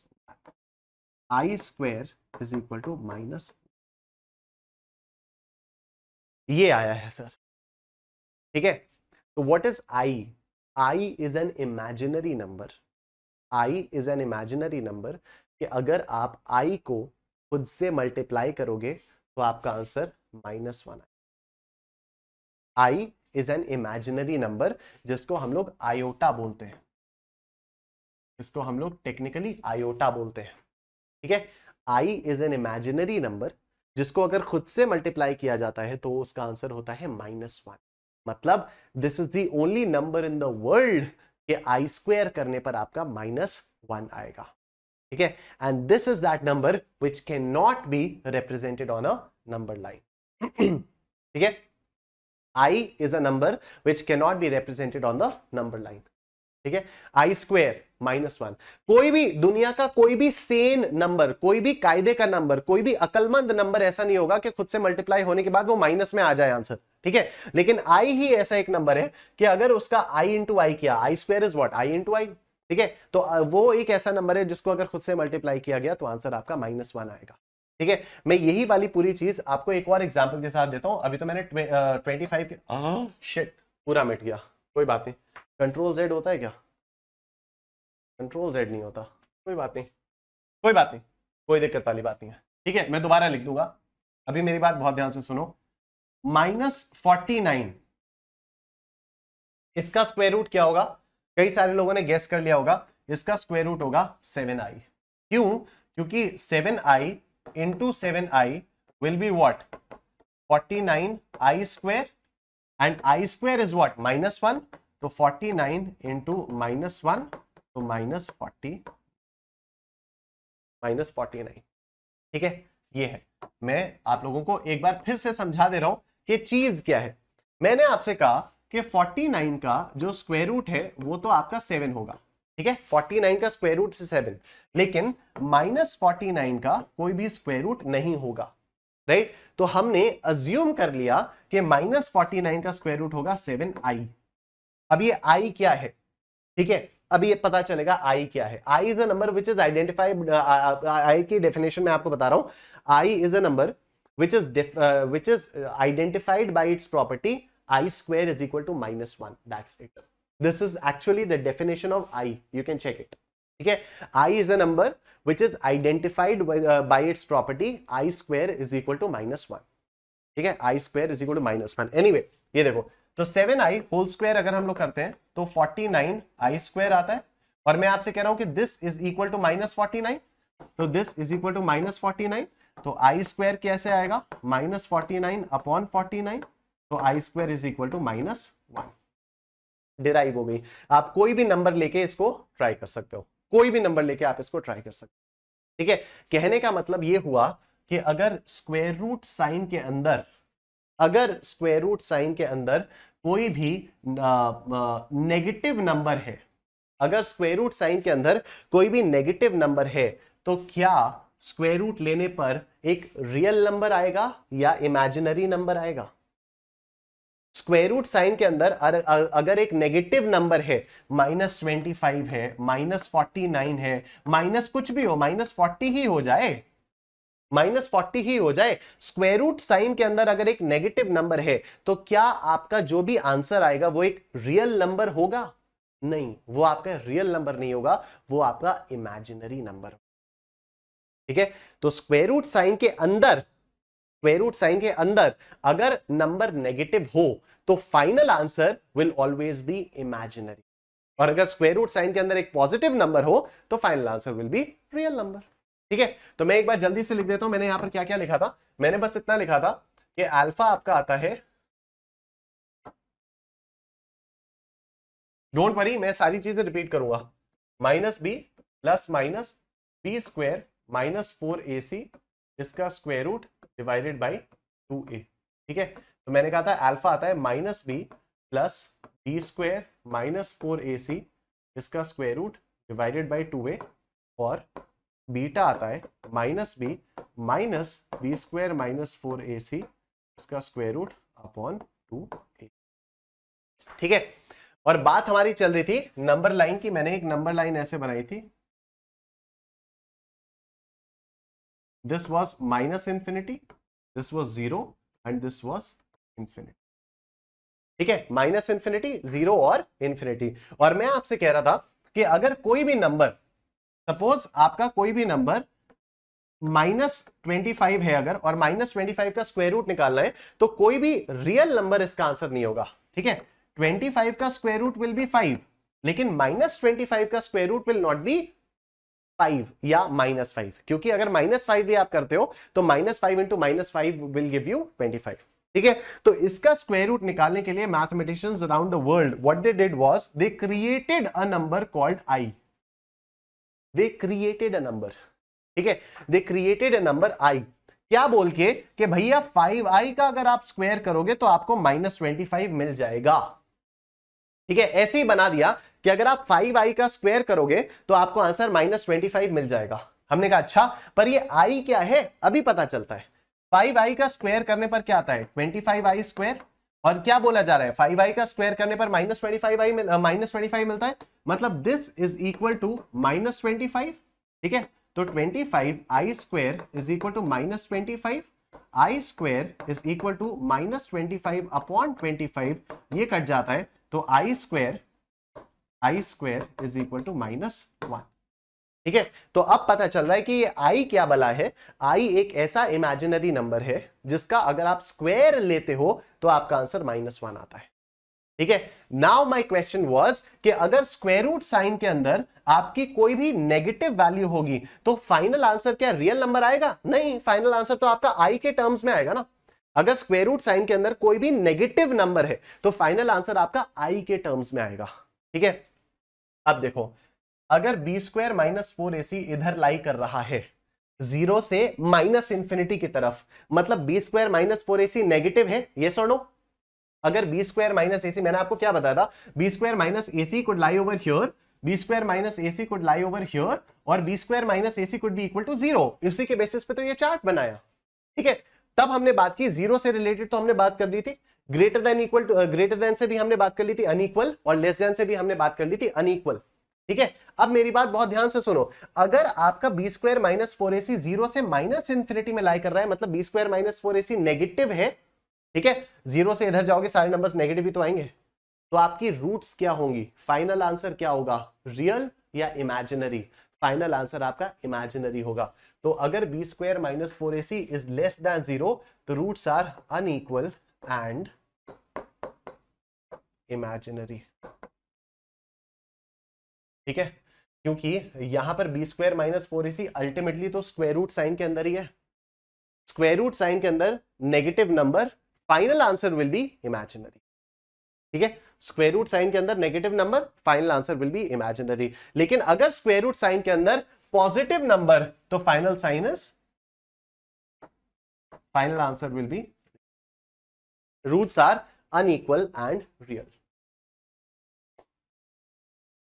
i square is equal to minus ये आया है sir ठीक है तो what is I I is an imaginary number I is an imaginary number कि अगर आप आई को खुद से मल्टीप्लाई करोगे तो आपका आंसर माइनस वन आएगा I is an imaginary number जिसको हम लोग आयोटा बोलते हैं इसको हम लोग टेक्निकली आयोटा बोलते हैं ठीक है I is an imaginary number जिसको अगर खुद से मल्टीप्लाई किया जाता है तो उसका आंसर होता है माइनस वन मतलब this is the only number in the world के आई स्क्वेयर करने पर आपका माइनस वन आएगा ठीक है and this is that number which can not be represented on a number line ठीक है I is a number which can not be represented on the number line ठीक है आई स्क्वेयर माइनस वन कोई भी दुनिया का कोई भी सेन नंबर कोई भी कायदे का नंबर कोई भी अकलमंद नंबर ऐसा नहीं होगा कि खुद से मल्टीप्लाई होने के बाद वो माइनस में आ जाए आंसर ठीक है लेकिन आई ही ऐसा एक नंबर है कि अगर उसका आई इंटू आई किया I square is what I into I ठीक है तो वो एक ऐसा नंबर है जिसको अगर खुद से मल्टीप्लाई किया गया तो आंसर आपका माइनस वन आएगा ठीक है मैं यही वाली पूरी चीज आपको एक और एग्जाम्पल के साथ देता हूं अभी तो मैंने ट्वेंटी फाइव के शिट हाँ। पूरा मिट गया कोई बात नहीं कंट्रोल जेड होता है क्या कंट्रोल जेड नहीं होता कोई बात नहीं कोई बात नहीं कोई दिक्कत वाली बात नहीं है ठीक है मैं दोबारा लिख दूंगा अभी मेरी बात बहुत ध्यान से सुनो माइनस फोर्टी नाइन इसका स्क्वायर रूट क्या होगा कई सारे लोगों ने गेस कर लिया होगा इसका स्क्वायर रूट होगा सेवन आई क्यों क्योंकि seven I into seven I will be what forty nine I square and I square is what minus one तो 49 नाइन इंटू माइनस वन तो minus forty minus forty nine ठीक है ये है मैं आप लोगों को एक बार फिर से समझा दे रहा हूं कि चीज क्या है मैंने आपसे कहा कि 49 का जो स्क्वायर रूट है वो तो आपका सेवन होगा ठीक है 49 का स्क्वायर रूट से सेवन लेकिन माइनस फोर्टी का कोई भी स्क्वायर रूट नहीं होगा राइट तो हमने अज्यूम कर लिया कि माइनस फोर्टी का स्क्वायर रूट होगा सेवन आई अब ये आई क्या है ठीक है अभी ये पता चलेगा आई क्या है I is a number which is identify I की डेफिनेशन में आपको बता रहा हूं I is a number which is which is identified by its property I square is equal to minus one that's it this is actually the definition of I you can check it ठीक है I is a number which is identified by its property I square is equal to minus one ठीक है I square is equal to minus one anyway ये देखो तो seven आई whole square अगर हम लोग करते हैं तो फोर्टी नाइन आई स्क्वायर आता है और मैं आपसे कह रहा हूं कि this is equal to minus forty nine तो this is equal to minus forty nine तो आई स्क्वायर कैसे आएगा minus forty nine upon forty nine तो I square is equal to minus one derive हो गई आप कोई भी नंबर लेके इसको ट्राई कर सकते हो कोई भी नंबर लेके आप इसको ट्राई कर सकते हो ठीक है कहने का मतलब ये हुआ कि अगर स्क्वेयर रूट साइन के अंदर अगर स्क्वेयर रूट साइन के अंदर कोई भी नेगेटिव नंबर है अगर स्क्वेयर रूट साइन के अंदर कोई भी नेगेटिव नंबर है तो क्या स्क्वेयर रूट लेने पर एक रियल नंबर आएगा या इमेजिनरी नंबर आएगा स्क्वेयर रूट साइन के अंदर अगर एक नेगेटिव नंबर है माइनस ट्वेंटी फाइव है माइनस फोर्टी नाइन है माइनस कुछ भी हो माइनस फोर्टी ही हो जाए माइनस फोर्टी ही हो जाए स्क्वेयर रूट साइन के अंदर अगर एक नेगेटिव नंबर है तो क्या आपका जो भी आंसर आएगा वो एक रियल नंबर होगा नहीं वो आपका रियल नंबर नहीं होगा वो आपका इमेजिनरी नंबर ठीक है तो स्क्वेयर रूट साइन के अंदर स्क्वेयर रूट साइन के अंदर अगर नंबर नेगेटिव हो तो final answer will always be imaginary और अगर स्क्वेयर रूट साइन के अंदर एक पॉजिटिव नंबर हो तो final answer will be real number ठीक है तो मैं एक बार जल्दी से लिख देता हूं मैंने यहां पर क्या क्या लिखा था मैंने बस इतना लिखा था कि अल्फा आपका आता है डोंट वरी मैं सारी चीजें रिपीट करूंगा minus B plus minus B square minus four A C इसका square root divided by two A ठीक है तो मैंने कहा था अल्फा आता है minus B plus B square minus four A C इसका square root divided by two A और बीटा आता है minus B minus B square minus four A C इसका square root upon two A ठीक है और बात हमारी चल रही थी नंबर लाइन की मैंने एक नंबर लाइन ऐसे बनाई थी this was minus infinity this was zero and this was infinity ठीक है माइनस इंफिनिटी जीरो और इंफिनिटी और मैं आपसे कह रहा था कि अगर कोई भी नंबर सपोज आपका कोई भी नंबर माइनस ट्वेंटी फाइव है अगर और माइनस ट्वेंटी फाइव का स्क्वायर रूट निकालना है तो कोई भी रियल नंबर इसका आंसर नहीं होगा ठीक है ट्वेंटी फाइव का square root will be five लेकिन माइनस ट्वेंटी फाइव का square root will not be five या माइनस फाइव क्योंकि अगर माइनस फाइव भी आप करते हो तो minus five into minus five will give you twenty five ठीक है तो इसका स्क्वायर रूट निकालने के लिए mathematicians around the world what they did was they created a number called I they created Ambar number ठीक है दे क्रिएटेड अ नंबर आई क्या बोल के कि भैया फाइव आई का अगर आप स्क्वायर करोगे तो आपको माइनस ट्वेंटी फाइव मिल जाएगा ठीक है ऐसे ही बना दिया कि अगर आप फाइव आई का स्क्वायर करोगे तो आपको आंसर माइनस ट्वेंटी फाइव मिल जाएगा हमने कहा अच्छा पर ये आई क्या है अभी पता चलता है फाइव आई का स्क्वायर करने पर क्या आता है ट्वेंटी फाइव आई स्क्वायर और क्या बोला जा रहा है फाइव आई का स्क्वायर करने पर minus twenty five I minus twenty five मिलता है मतलब this is equal to minus twenty five ठीक है तो twenty five I square is equal to minus twenty five I square is equal to minus twenty five upon twenty five ये cut जाता है तो I square I square is equal to minus one ठीक है तो अब पता चल रहा है कि ये आई क्या बला है आई एक ऐसा इमेजिनरी नंबर है जिसका अगर आप स्क्वेयर लेते हो तो आपका आंसर माइनस वन आता है ठीक है नाउ माई क्वेश्चन वॉज कि अगर स्क्वेयर रूट साइन के अंदर आपकी कोई भी नेगेटिव वैल्यू होगी तो फाइनल आंसर क्या रियल नंबर आएगा नहीं फाइनल आंसर तो आपका आई के टर्म्स में आएगा ना अगर स्क्वेयर रूट साइन के अंदर कोई भी नेगेटिव नंबर है तो फाइनल आंसर आपका आई के टर्म्स में आएगा ठीक है अब देखो अगर B square minus four A C इधर लाई कर रहा है जीरो से माइनस इंफिनिटी की तरफ मतलब B square minus four A C negative है ये सोनो अगर B square minus A C मैंने आपको क्या बताया था B square minus A C could lie over here B square minus A C could lie over here और B square minus A C could be equal to zero इसी के basis पे तो ये चार्ट बनाया ठीक है तब हमने बात की जीरो से रिलेटेड तो हमने बात कर दी थी greater than equal to greater than से भी हमने बात कर ली थी अनइक्वल और लेस देन से भी हमने बात कर ली थी अनइक्वल ठीक है अब मेरी बात बहुत ध्यान से सुनो अगर आपका B square minus four AC zero से माइनस इंफिनिटी में लाई कर रहा है मतलब B square minus four AC negative है ठीक है जीरो से इधर जाओगे सारे नंबर्स नेगेटिव ही तो आएंगे तो आपकी रूट्स क्या होंगी फाइनल आंसर क्या होगा रियल या इमेजिनरी फाइनल आंसर आपका इमेजिनरी होगा तो अगर B square minus four AC is less than zero तो roots are unequal and imaginary ठीक है क्योंकि यहां पर B square minus four A C ultimately तो स्क्वायर रूट साइन के अंदर ही है स्क्वायर रूट साइन के अंदर negative number final answer will be imaginary ठीक है स्क्वायर रूट साइन के अंदर negative number final answer will be imaginary लेकिन अगर स्क्वायर रूट साइन के अंदर पॉजिटिव नंबर तो final sign is final answer will be roots are unequal and real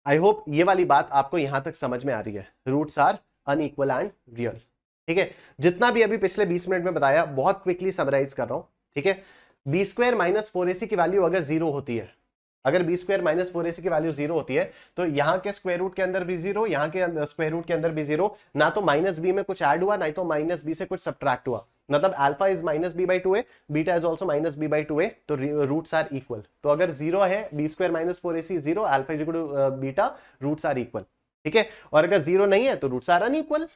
I hope ये वाली बात आपको यहां तक समझ में आ रही है roots are unequal and real ठीक है जितना भी अभी पिछले 20 मिनट में बताया बहुत क्विकली समराइज कर रहा हूं ठीक है B square minus four C की वैल्यू अगर जीरो होती है अगर बी स्क्वायर माइनस फोर की वैल्यू जीरो होती है तो यहाँ के स्क्वायर रूट के अंदर भी जीरो यहाँ के स्क्वायर रूट के अंदर भी जीरो ना तो माइनस बी में कुछ ऐड हुआ ना तो माइनस बी से कुछ सब्ट्रैक्ट हुआ मतलब alpha is minus B by two A beta is also minus B by two A तो रूट्स आर इक्वल तो अगर जीरो है B square minus four A C zero alpha is beta roots are equal ठीक है और अगर zero नहीं है तो roots are unequal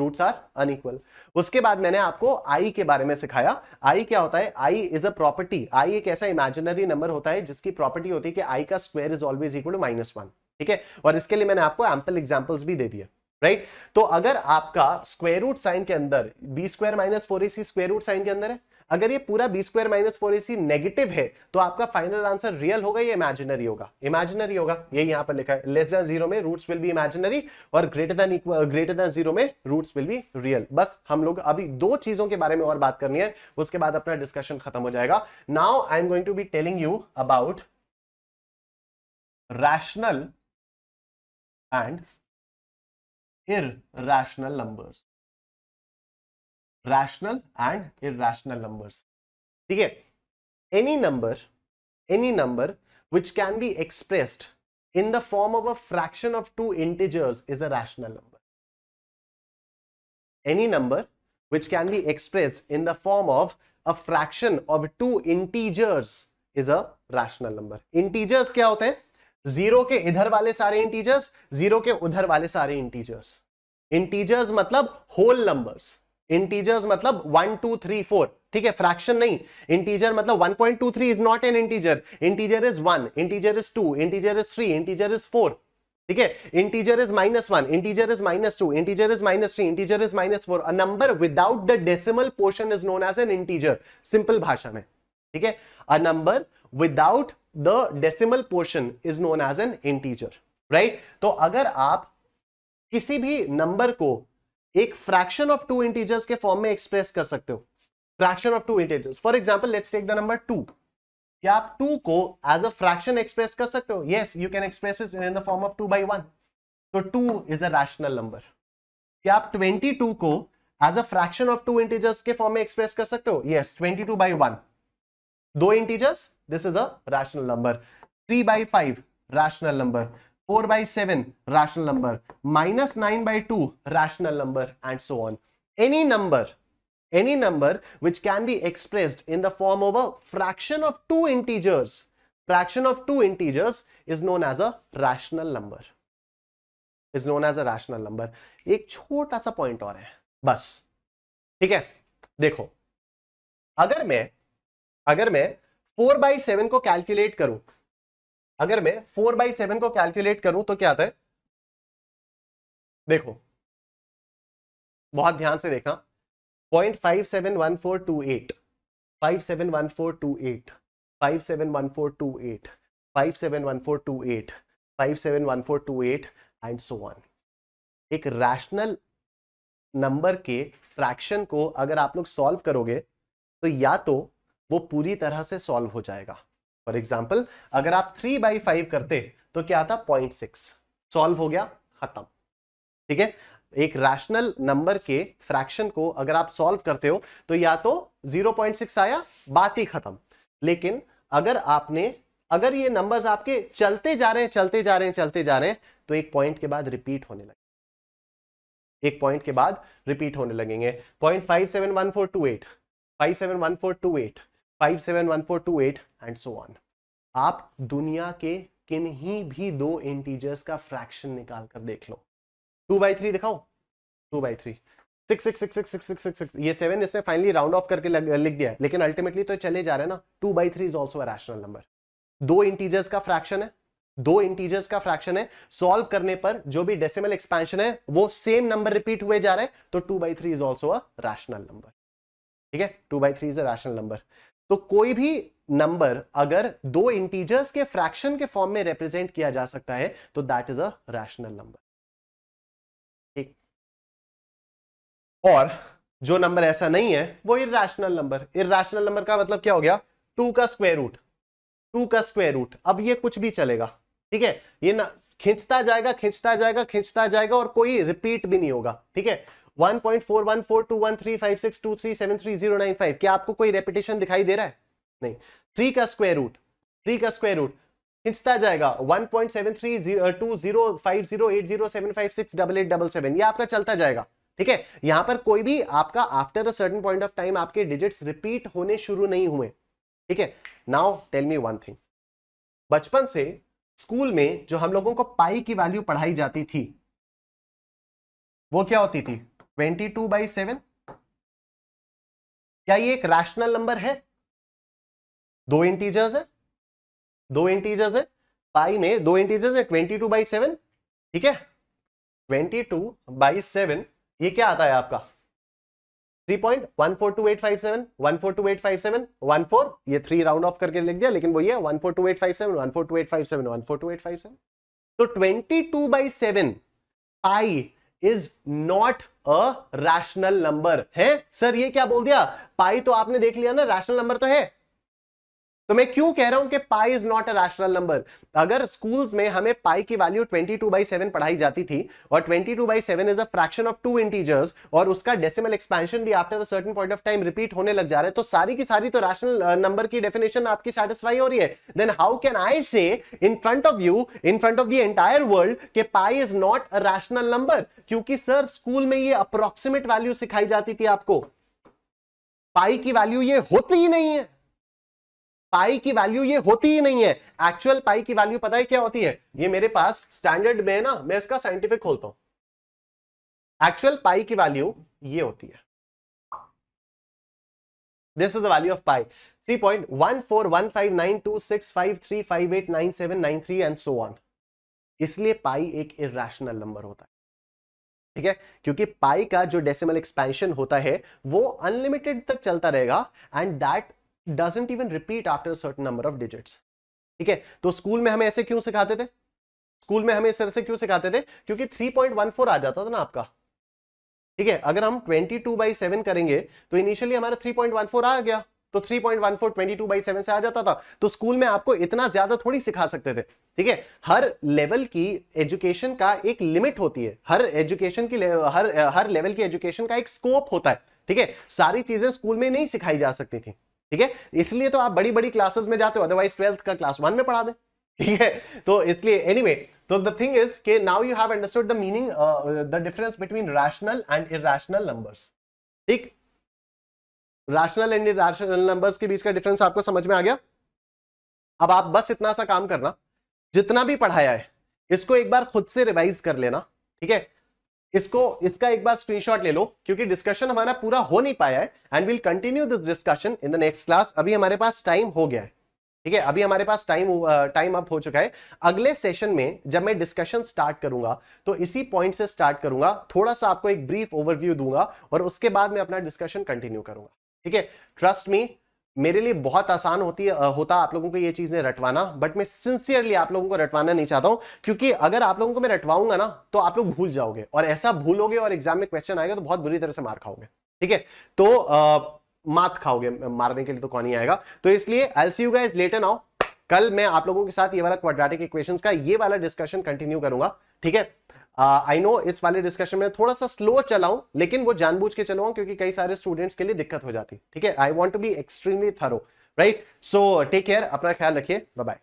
roots are unequal उसके बाद मैंने आपको आई के बारे में सिखाया आई क्या होता है आई इज अ प्रॉपर्टी आई एक ऐसा इमेजिनरी नंबर होता है जिसकी प्रॉपर्टी होती है कि आई का square is always equal to minus one ठीक है और इसके लिए मैंने आपको एम्पल एग्जाम्पल्स भी दे दिए राइट तो अगर आपका स्क्वेयर रूट साइन के अंदर B square minus four A C square root sign के अंदर है अगर ये पूरा B square minus four A C negative है तो आपका फाइनल आंसर रियल होगा या इमेजिनरी होगा इमेजिनरी होगा ये यहां पर लिखा है लेस देन जीरो में रूट्स विल बी इमेजिनरी और greater than greater than zero में रूट्स विल बी रियल बस हम लोग अभी दो चीजों के बारे में और बात करनी है उसके बाद अपना डिस्कशन खत्म हो जाएगा now I am going to be telling you about rational and irrational numbers rational and irrational numbers ठीक है any number any number which can be expressed in the form of a fraction of two integers is a rational number any number which can be expressed in the form of a fraction of two integers is a rational number integers क्या होते हैं zero के इधर वाले सारे integers zero के उधर वाले सारे इंटीजर्स इंटीजर्स मतलब होल नंबर्स इंटीजर्स मतलब वन टू थ्री फोर ठीक है फ्रैक्शन नहीं इंटीजर मतलब 1.23 is not an integer integer is one integer is two integer is three integer is four ठीक है integer is minus one integer is minus two integer is minus three integer is minus four a number without the decimal portion is known as an integer simple भाषा में ठीक है a number without the decimal portion is known as an integer right तो अगर आप किसी भी number को एक फ्रैक्शन ऑफ टू इंटीजर्स के फॉर्म में एक्सप्रेस कर सकते हो fraction of two integers for example let's take the number two क्या आप टू को एज अ फ्रैक्शन एक्सप्रेस कर सकते हो yes you can express in the form of two by one तो two is a rational number क्या आप twenty two को as a fraction of two integers के फॉर्म में एक्सप्रेस कर सकते हो yes twenty two by one दो integers this is a rational number three by five rational number four by seven rational number minus nine by two rational number and so on any number any number which can be expressed in the form of a fraction of two integers fraction of two integers is known as a rational number is known as a rational number एक छोटा सा point और है बस ठीक है देखो अगर मैं अगर मैं फोर बाई सेवन को कैलकुलेट करूं अगर मैं फोर बाई सेवन को कैलकुलेट करूं तो क्या आता है देखो बहुत ध्यान से देखा point five seven one four two eight five seven one four two eight five seven one four two eight five seven one four two eight five seven one four two eight and so on एक rational number के fraction को अगर आप लोग solve करोगे तो या तो वो पूरी तरह से सॉल्व हो जाएगा फॉर एग्जाम्पल अगर आप थ्री बाई फाइव करते तो क्या आता पॉइंट सिक्स सॉल्व हो गया खत्म ठीक है एक रैशनल नंबर के फ्रैक्शन को अगर आप सॉल्व करते हो तो या तो 0.6 आया बात ही खत्म लेकिन अगर आपने अगर ये नंबर्स आपके चलते जा रहे हैं चलते जा रहे हैं चलते जा रहे हैं तो एक पॉइंट के बाद रिपीट होने लगे एक पॉइंट के बाद रिपीट होने लगेंगे point five seven one four two eight five seven one four two eight 571428 and so on आप दुनिया के किन्हीं भी दो इंटीजर्स का फ्रैक्शन निकाल कर देख लो टू बाई थ्री दिखाओ two by three six six six six six six six six ये सेवन इसने फाइनली राउंड ऑफ करके लिख दिया है लेकिन अल्टीमेटली तो चले जा रहे हैं ना two by three is also rational number दो इंटीजर्स का फ्रैक्शन है दो इंटीजर्स का फ्रैक्शन है सॉल्व करने पर जो भी डेसिमल एक्सपेंशन है वो सेम नंबर रिपीट हुए जा रहे हैं तो two by three is also a rational number ठीक है two by three is a rational number तो कोई भी नंबर अगर दो इंटीजर्स के फ्रैक्शन के फॉर्म में रिप्रेजेंट किया जा सकता है तो that is a rational number ठीक और जो नंबर ऐसा नहीं है वो इेशनल नंबर इरेशनल नंबर का मतलब क्या हो गया टू का स्क्वेयर रूट टू का स्क्वेयर रूट अब ये कुछ भी चलेगा ठीक है ये ना खिंचता जाएगा खिंचता जाएगा खिंचता जाएगा और कोई रिपीट भी नहीं होगा ठीक है 1.414213562373095 क्या आपको कोई रेपिटेशन दिखाई दे रहा है नहीं थ्री का स्क्वायर रूट थ्री का स्क्वायर रूट खिंचता जाएगा 1.732050807568877 ये आपका चलता जाएगा ठीक है यहां पर कोई भी आपका after a certain point of time आपके डिजिट्स रिपीट होने शुरू नहीं हुए ठीक है now tell me one thing बचपन से स्कूल में जो हम लोगों को पाई की वैल्यू पढ़ाई जाती थी वो क्या होती थी ट्वेंटी टू बाई सेवन क्या ये एक रैशनल नंबर है दो इंटीजर्स है दो इंटीजर्स है पाई में दो इंटीजर्स है ट्वेंटी टू बाई सेवन ठीक है ट्वेंटी टू बाई सेवन ये क्या आता है आपका three point one four two eight five seven one four two eight five seven one four ये थ्री राउंड ऑफ करके लिख दिया लेकिन वो ये one four two eight five seven one four two eight five seven one four two eight five seven तो twenty two by seven pi is not a rational number है sir ये क्या बोल दिया पाई तो आपने देख लिया ना रैशनल नंबर तो है तो मैं क्यों कह रहा हूं कि pi is not a rational number अगर स्कूल्स में हमें पाई की वैल्यू 22 टू बाई सेवन पढ़ाई जाती थी और 22 two by seven is a fraction of two integers और उसका डेसिमल एक्सपेंशन भी after a certain point of time repeat होने लग जा रहा है तो सारी की सारी तो रैशनल नंबर uh, की डेफिनेशन आपकी सेटिस्फाई हो रही है then how can I say in front of you in front of the entire world के pi is not a rational number क्योंकि सर स्कूल में ये अप्रोक्सीमेट वैल्यू सिखाई जाती थी आपको पाई की वैल्यू ये होती ही नहीं है पाई की वैल्यू ये होती ही नहीं है एक्चुअल पाई की वैल्यू पता है क्या होती है ये मेरे पास स्टैंडर्ड में है ना मैं इसका साइंटिफिक खोलता हूं एक्चुअल पाई की वैल्यू ये होती है three five eight nine seven nine three and so on इसलिए पाई एक इरेशनल नंबर होता है ठीक है क्योंकि पाई का जो डेसिमल एक्सपेंशन होता है वो अनलिमिटेड तक चलता रहेगा and that doesn't even repeat after certain number of digits ठीक है तो स्कूल में हमें ऐसे क्यों सिखाते थे स्कूल में हमें इस तरह से क्यों सिखाते थे क्योंकि 3.14 आ जाता था ना आपका ठीक है अगर हम 22 टू बाई सेवन करेंगे तो इनिशियली हमारा 3.14 आ गया तो 3.14 22 बाई सेवन से आ जाता था तो स्कूल में आपको इतना ज्यादा थोड़ी सिखा सकते थे ठीक है हर लेवल की एजुकेशन का एक लिमिट होती है हर एजुकेशन की हर हर लेवल की एजुकेशन का एक स्कोप होता है ठीक है सारी चीजें स्कूल में नहीं सिखाई जा सकती थी ठीक है इसलिए तो आप बड़ी बड़ी क्लासेस में जाते हो अदरवाइज ट्वेल्थ का क्लास वन में पढ़ा दे ठीक है तो इसलिए एनी anyway, तो द थिंग इज के now you have understood the meaning the difference between rational and irrational numbers ठीक रैशनल एंड इेशनल नंबर्स के बीच का डिफरेंस आपको समझ में आ गया अब आप बस इतना सा काम करना जितना भी पढ़ाया है इसको एक बार खुद से रिवाइज कर लेना ठीक है इसको इसका एक बार स्क्रीनशॉट ले लो क्योंकि डिस्कशन हमारा पूरा हो नहीं पाया है and will continue this discussion in the next class अभी हमारे पास टाइम हो गया है ठीक है अभी हमारे पास टाइम टाइम अप हो चुका है अगले सेशन में जब मैं डिस्कशन स्टार्ट करूंगा तो इसी पॉइंट से स्टार्ट करूंगा थोड़ा सा आपको एक ब्रीफ ओवरव्यू दूंगा और उसके बाद मैं अपना डिस्कशन कंटिन्यू करूंगा ठीक है ट्रस्ट मी मेरे लिए बहुत आसान होती है होता आप लोगों को ये चीजें रटवाना बट मैं सिंसियरली आप लोगों को रटवाना नहीं चाहता हूं क्योंकि अगर आप लोगों को मैं रटवाऊंगा ना तो आप लोग भूल जाओगे और ऐसा भूलोगे और एग्जाम में क्वेश्चन आएगा तो बहुत बुरी तरह से मार खाओगे ठीक है तो आ, मात खाओगे मारने के लिए तो कौन ही आएगा तो इसलिए I see you guys later now कल मैं आप लोगों के साथ ये वाला क्वाड्रेटिक इक्वेशंस का ये वाला डिस्कशन कंटिन्यू करूंगा ठीक है आई नो इस वाले डिस्कशन में थोड़ा सा स्लो चलाऊं लेकिन वो जानबूझ के चलाऊं क्योंकि कई सारे स्टूडेंट्स के लिए दिक्कत हो जाती ठीक है I want to be extremely thorough right so take care अपना ख्याल रखिए बाय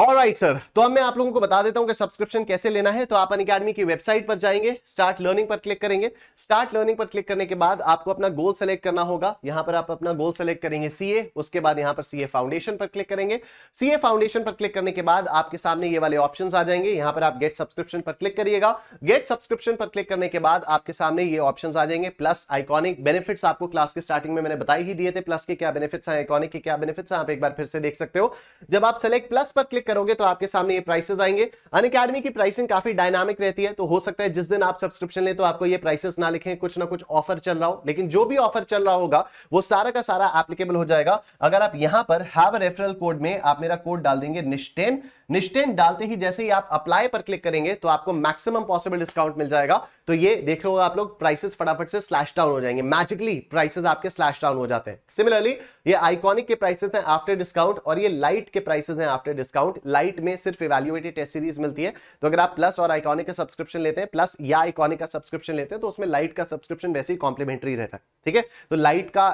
राइट सर तो अब मैं आप लोगों को बता देता हूं कि सब्सक्रिप्शन कैसे लेना है तो आप अनकेडमी अकेडमी की वेबसाइट पर जाएंगे स्टार्ट लर्निंग पर क्लिक करेंगे स्टार्ट लर्निंग पर क्लिक करने के बाद आपको अपना गोल सेलेक्ट करना होगा यहां पर आप अपना गोल सेलेक्ट करेंगे सीए उसके बाद यहां पर सीए फाउंडेशन पर क्लिक करेंगे सीए फाउंडेशन पर क्लिक करने के बाद आपके सामने ये वाले ऑप्शन आ जाएंगे यहां पर आप गेट सब्सक्रिप्शन पर क्लिक करिएगा गेट सब्सक्रिप्शन पर क्लिक करने के बाद आपके सामने ये ऑप्शन आ जाएंगे प्लस आइकॉनिक बेनिफिट्स आपको क्लास के स्टार्टिंग में मैंने बताई ही दिए थे प्लस के क्या बेनिफिट्स हैं आइकॉनिक के क्या बेनिफिट्स हैं आप एक बार फिर से देख सकते हो जब आप सेलेक्ट प्लस पर क्लिक क्लिक करोगे तो आपके सामने ये प्राइसेस आएंगे अन अकेडमी की प्राइसिंग काफी डायनामिक रहती है तो हो सकता है जिस दिन आप सब्सक्रिप्शन ले तो आपको ये प्राइसेस ना लिखें कुछ ना कुछ ऑफर चल रहा हो लेकिन जो भी ऑफर चल रहा होगा वो सारा का सारा एप्लीकेबल हो जाएगा अगर आप यहां पर हैव रेफरल कोड में आप मेरा कोड डाल देंगे निश्टेन निश्चित डालते ही जैसे ही आप अप्लाई पर क्लिक करेंगे तो आपको मैक्सिमम पॉसिबल डिस्काउंट मिल जाएगा तो ये देख रहे हो आप लोग प्राइसेस फटाफट से स्लैश डाउन हो जाएंगे मैजिकली प्राइसेस आपके स्लैश डाउन हो जाते हैं सिमिलरली ये आइकॉनिक के प्राइसेस हैं आफ्टर डिस्काउंट और ये लाइट के प्राइसेस हैं आफ्टर डिस्काउंट लाइट में सिर्फ इवेल्युएटेड टेस्ट सीरीज मिलती है तो अगर आप प्लस और आइकॉनिक का सब्सक्रिप्शन लेते हैं प्लस या आइकॉनिक का सब्सक्रिप्शन लेते हैं तो उसमें लाइट का सब्सक्रिप्शन वैसे ही कॉम्प्लीमेंट्री रहता है ठीक है तो लाइट का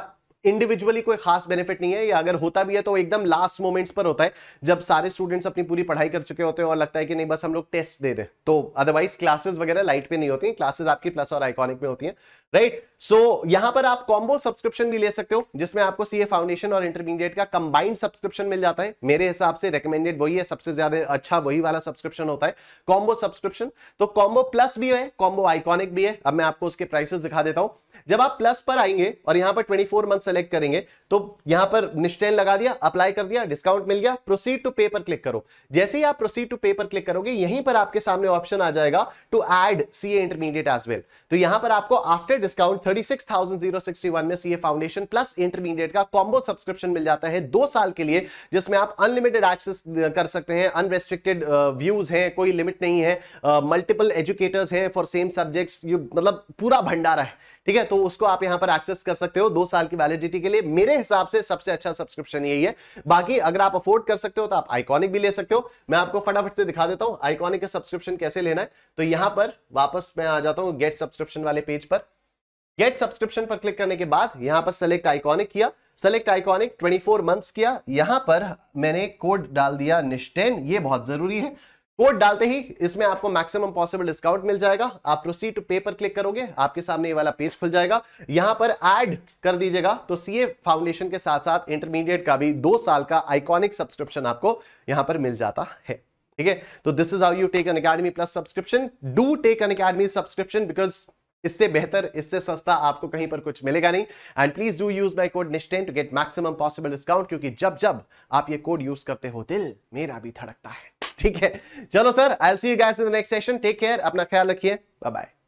इंडिविजुअली कोई खास बेनिफिट नहीं है या अगर होता भी है तो एकदम लास्ट मोमेंट्स पर होता है जब सारे स्टूडेंट्स अपनी पूरी पढ़ाई कर चुके होते हैं और लगता है कि नहीं बस हम लोग टेस्ट दे दें तो अदरवाइज क्लासेस वगैरह लाइट पे नहीं होती क्लासेस आपकी प्लस और आइकॉनिक में होती है राइट सो so, यहां पर आप कॉम्बो सब्सक्रिप्शन भी ले सकते हो जिसमें आपको सीए फाउंडेशन और इंटरमीडिएट का कंबाइंड सब्सक्रिप्शन मिल जाता है मेरे हिसाब से रिकमेंडेड वही है सबसे ज्यादा अच्छा वही वाला सब्सक्रिप्शन होता है कॉम्बो सब्सक्रिप्शन तो कॉम्बो प्लस भी है कॉम्बो आइकॉनिक भी है अब मैं आपको उसके प्राइसेस दिखा देता हूं जब आप प्लस पर आएंगे और यहां पर 24 मंथ सेलेक्ट करेंगे तो यहां पर निश्चय लगा दिया अप्लाई कर दिया डिस्काउंट मिल गया प्रोसीड टू पे पर क्लिक करो जैसे ही आप प्रोसीड टू पे पर क्लिक करोगे यहीं पर आपके सामने ऑप्शन आ जाएगा to add C intermediate as well तो यहां पर आपको आफ्टर डिस्काउंट 36,061 में सीए फाउंडेशन प्लस इंटरमीडिएट का कॉम्बो सब्सक्रिप्शन मिल जाता है दो साल के लिए जिसमें आप अनलिमिटेड एक्सेस कर सकते हैं अनरेस्ट्रिक्टेड व्यूज हैं कोई लिमिट नहीं है मल्टीपल एजुकेटर्स हैं फॉर सेम सब्जेक्ट्स यू मतलब पूरा भंडारा है ठीक है तो उसको आप यहां पर एक्सेस कर सकते हो दो साल की वैलिडिटी के लिए मेरे हिसाब से सबसे अच्छा सब्सक्रिप्शन यही है बाकी अगर आप अफोर्ड कर सकते हो तो आप आइकॉनिक भी ले सकते हो मैं आपको फटाफट से दिखा देता हूं आइकॉनिक का सब्सक्रिप्शन कैसे लेना है तो यहां पर वापस मैं आ जाता हूं गेट सब्सक्रिप्शन वाले पेज पर गेट सब्सक्रिप्शन पर क्लिक करने के बाद यहां पर सेलेक्ट आइकॉनिक किया सेलेक्ट आइकॉनिक 24 मंथ्स किया यहां पर मैंने कोड डाल दिया निश्टेन ये बहुत जरूरी है कोड डालते ही इसमें आपको मैक्सिमम पॉसिबल डिस्काउंट मिल जाएगा आप प्रोसीड टू पे पर क्लिक करोगे आपके सामने ये वाला पेज खुल जाएगा यहां पर ऐड कर दीजिएगा तो सीए फाउंडेशन के साथ साथ इंटरमीडिएट का भी दो साल का आइकॉनिक सब्सक्रिप्शन आपको यहां पर मिल जाता है ठीक है तो this is how you take Unacademy plus subscription do take Unacademy subscription because इससे बेहतर इससे सस्ता आपको कहीं पर कुछ मिलेगा नहीं and please do use my code निश्टेन to get maximum possible discount क्योंकि जब जब आप ये कोड यूज करते हो दिल मेरा भी धड़कता है ठीक है चलो sir I see you in the next session take care अपना ख्याल रखिए बाय बाय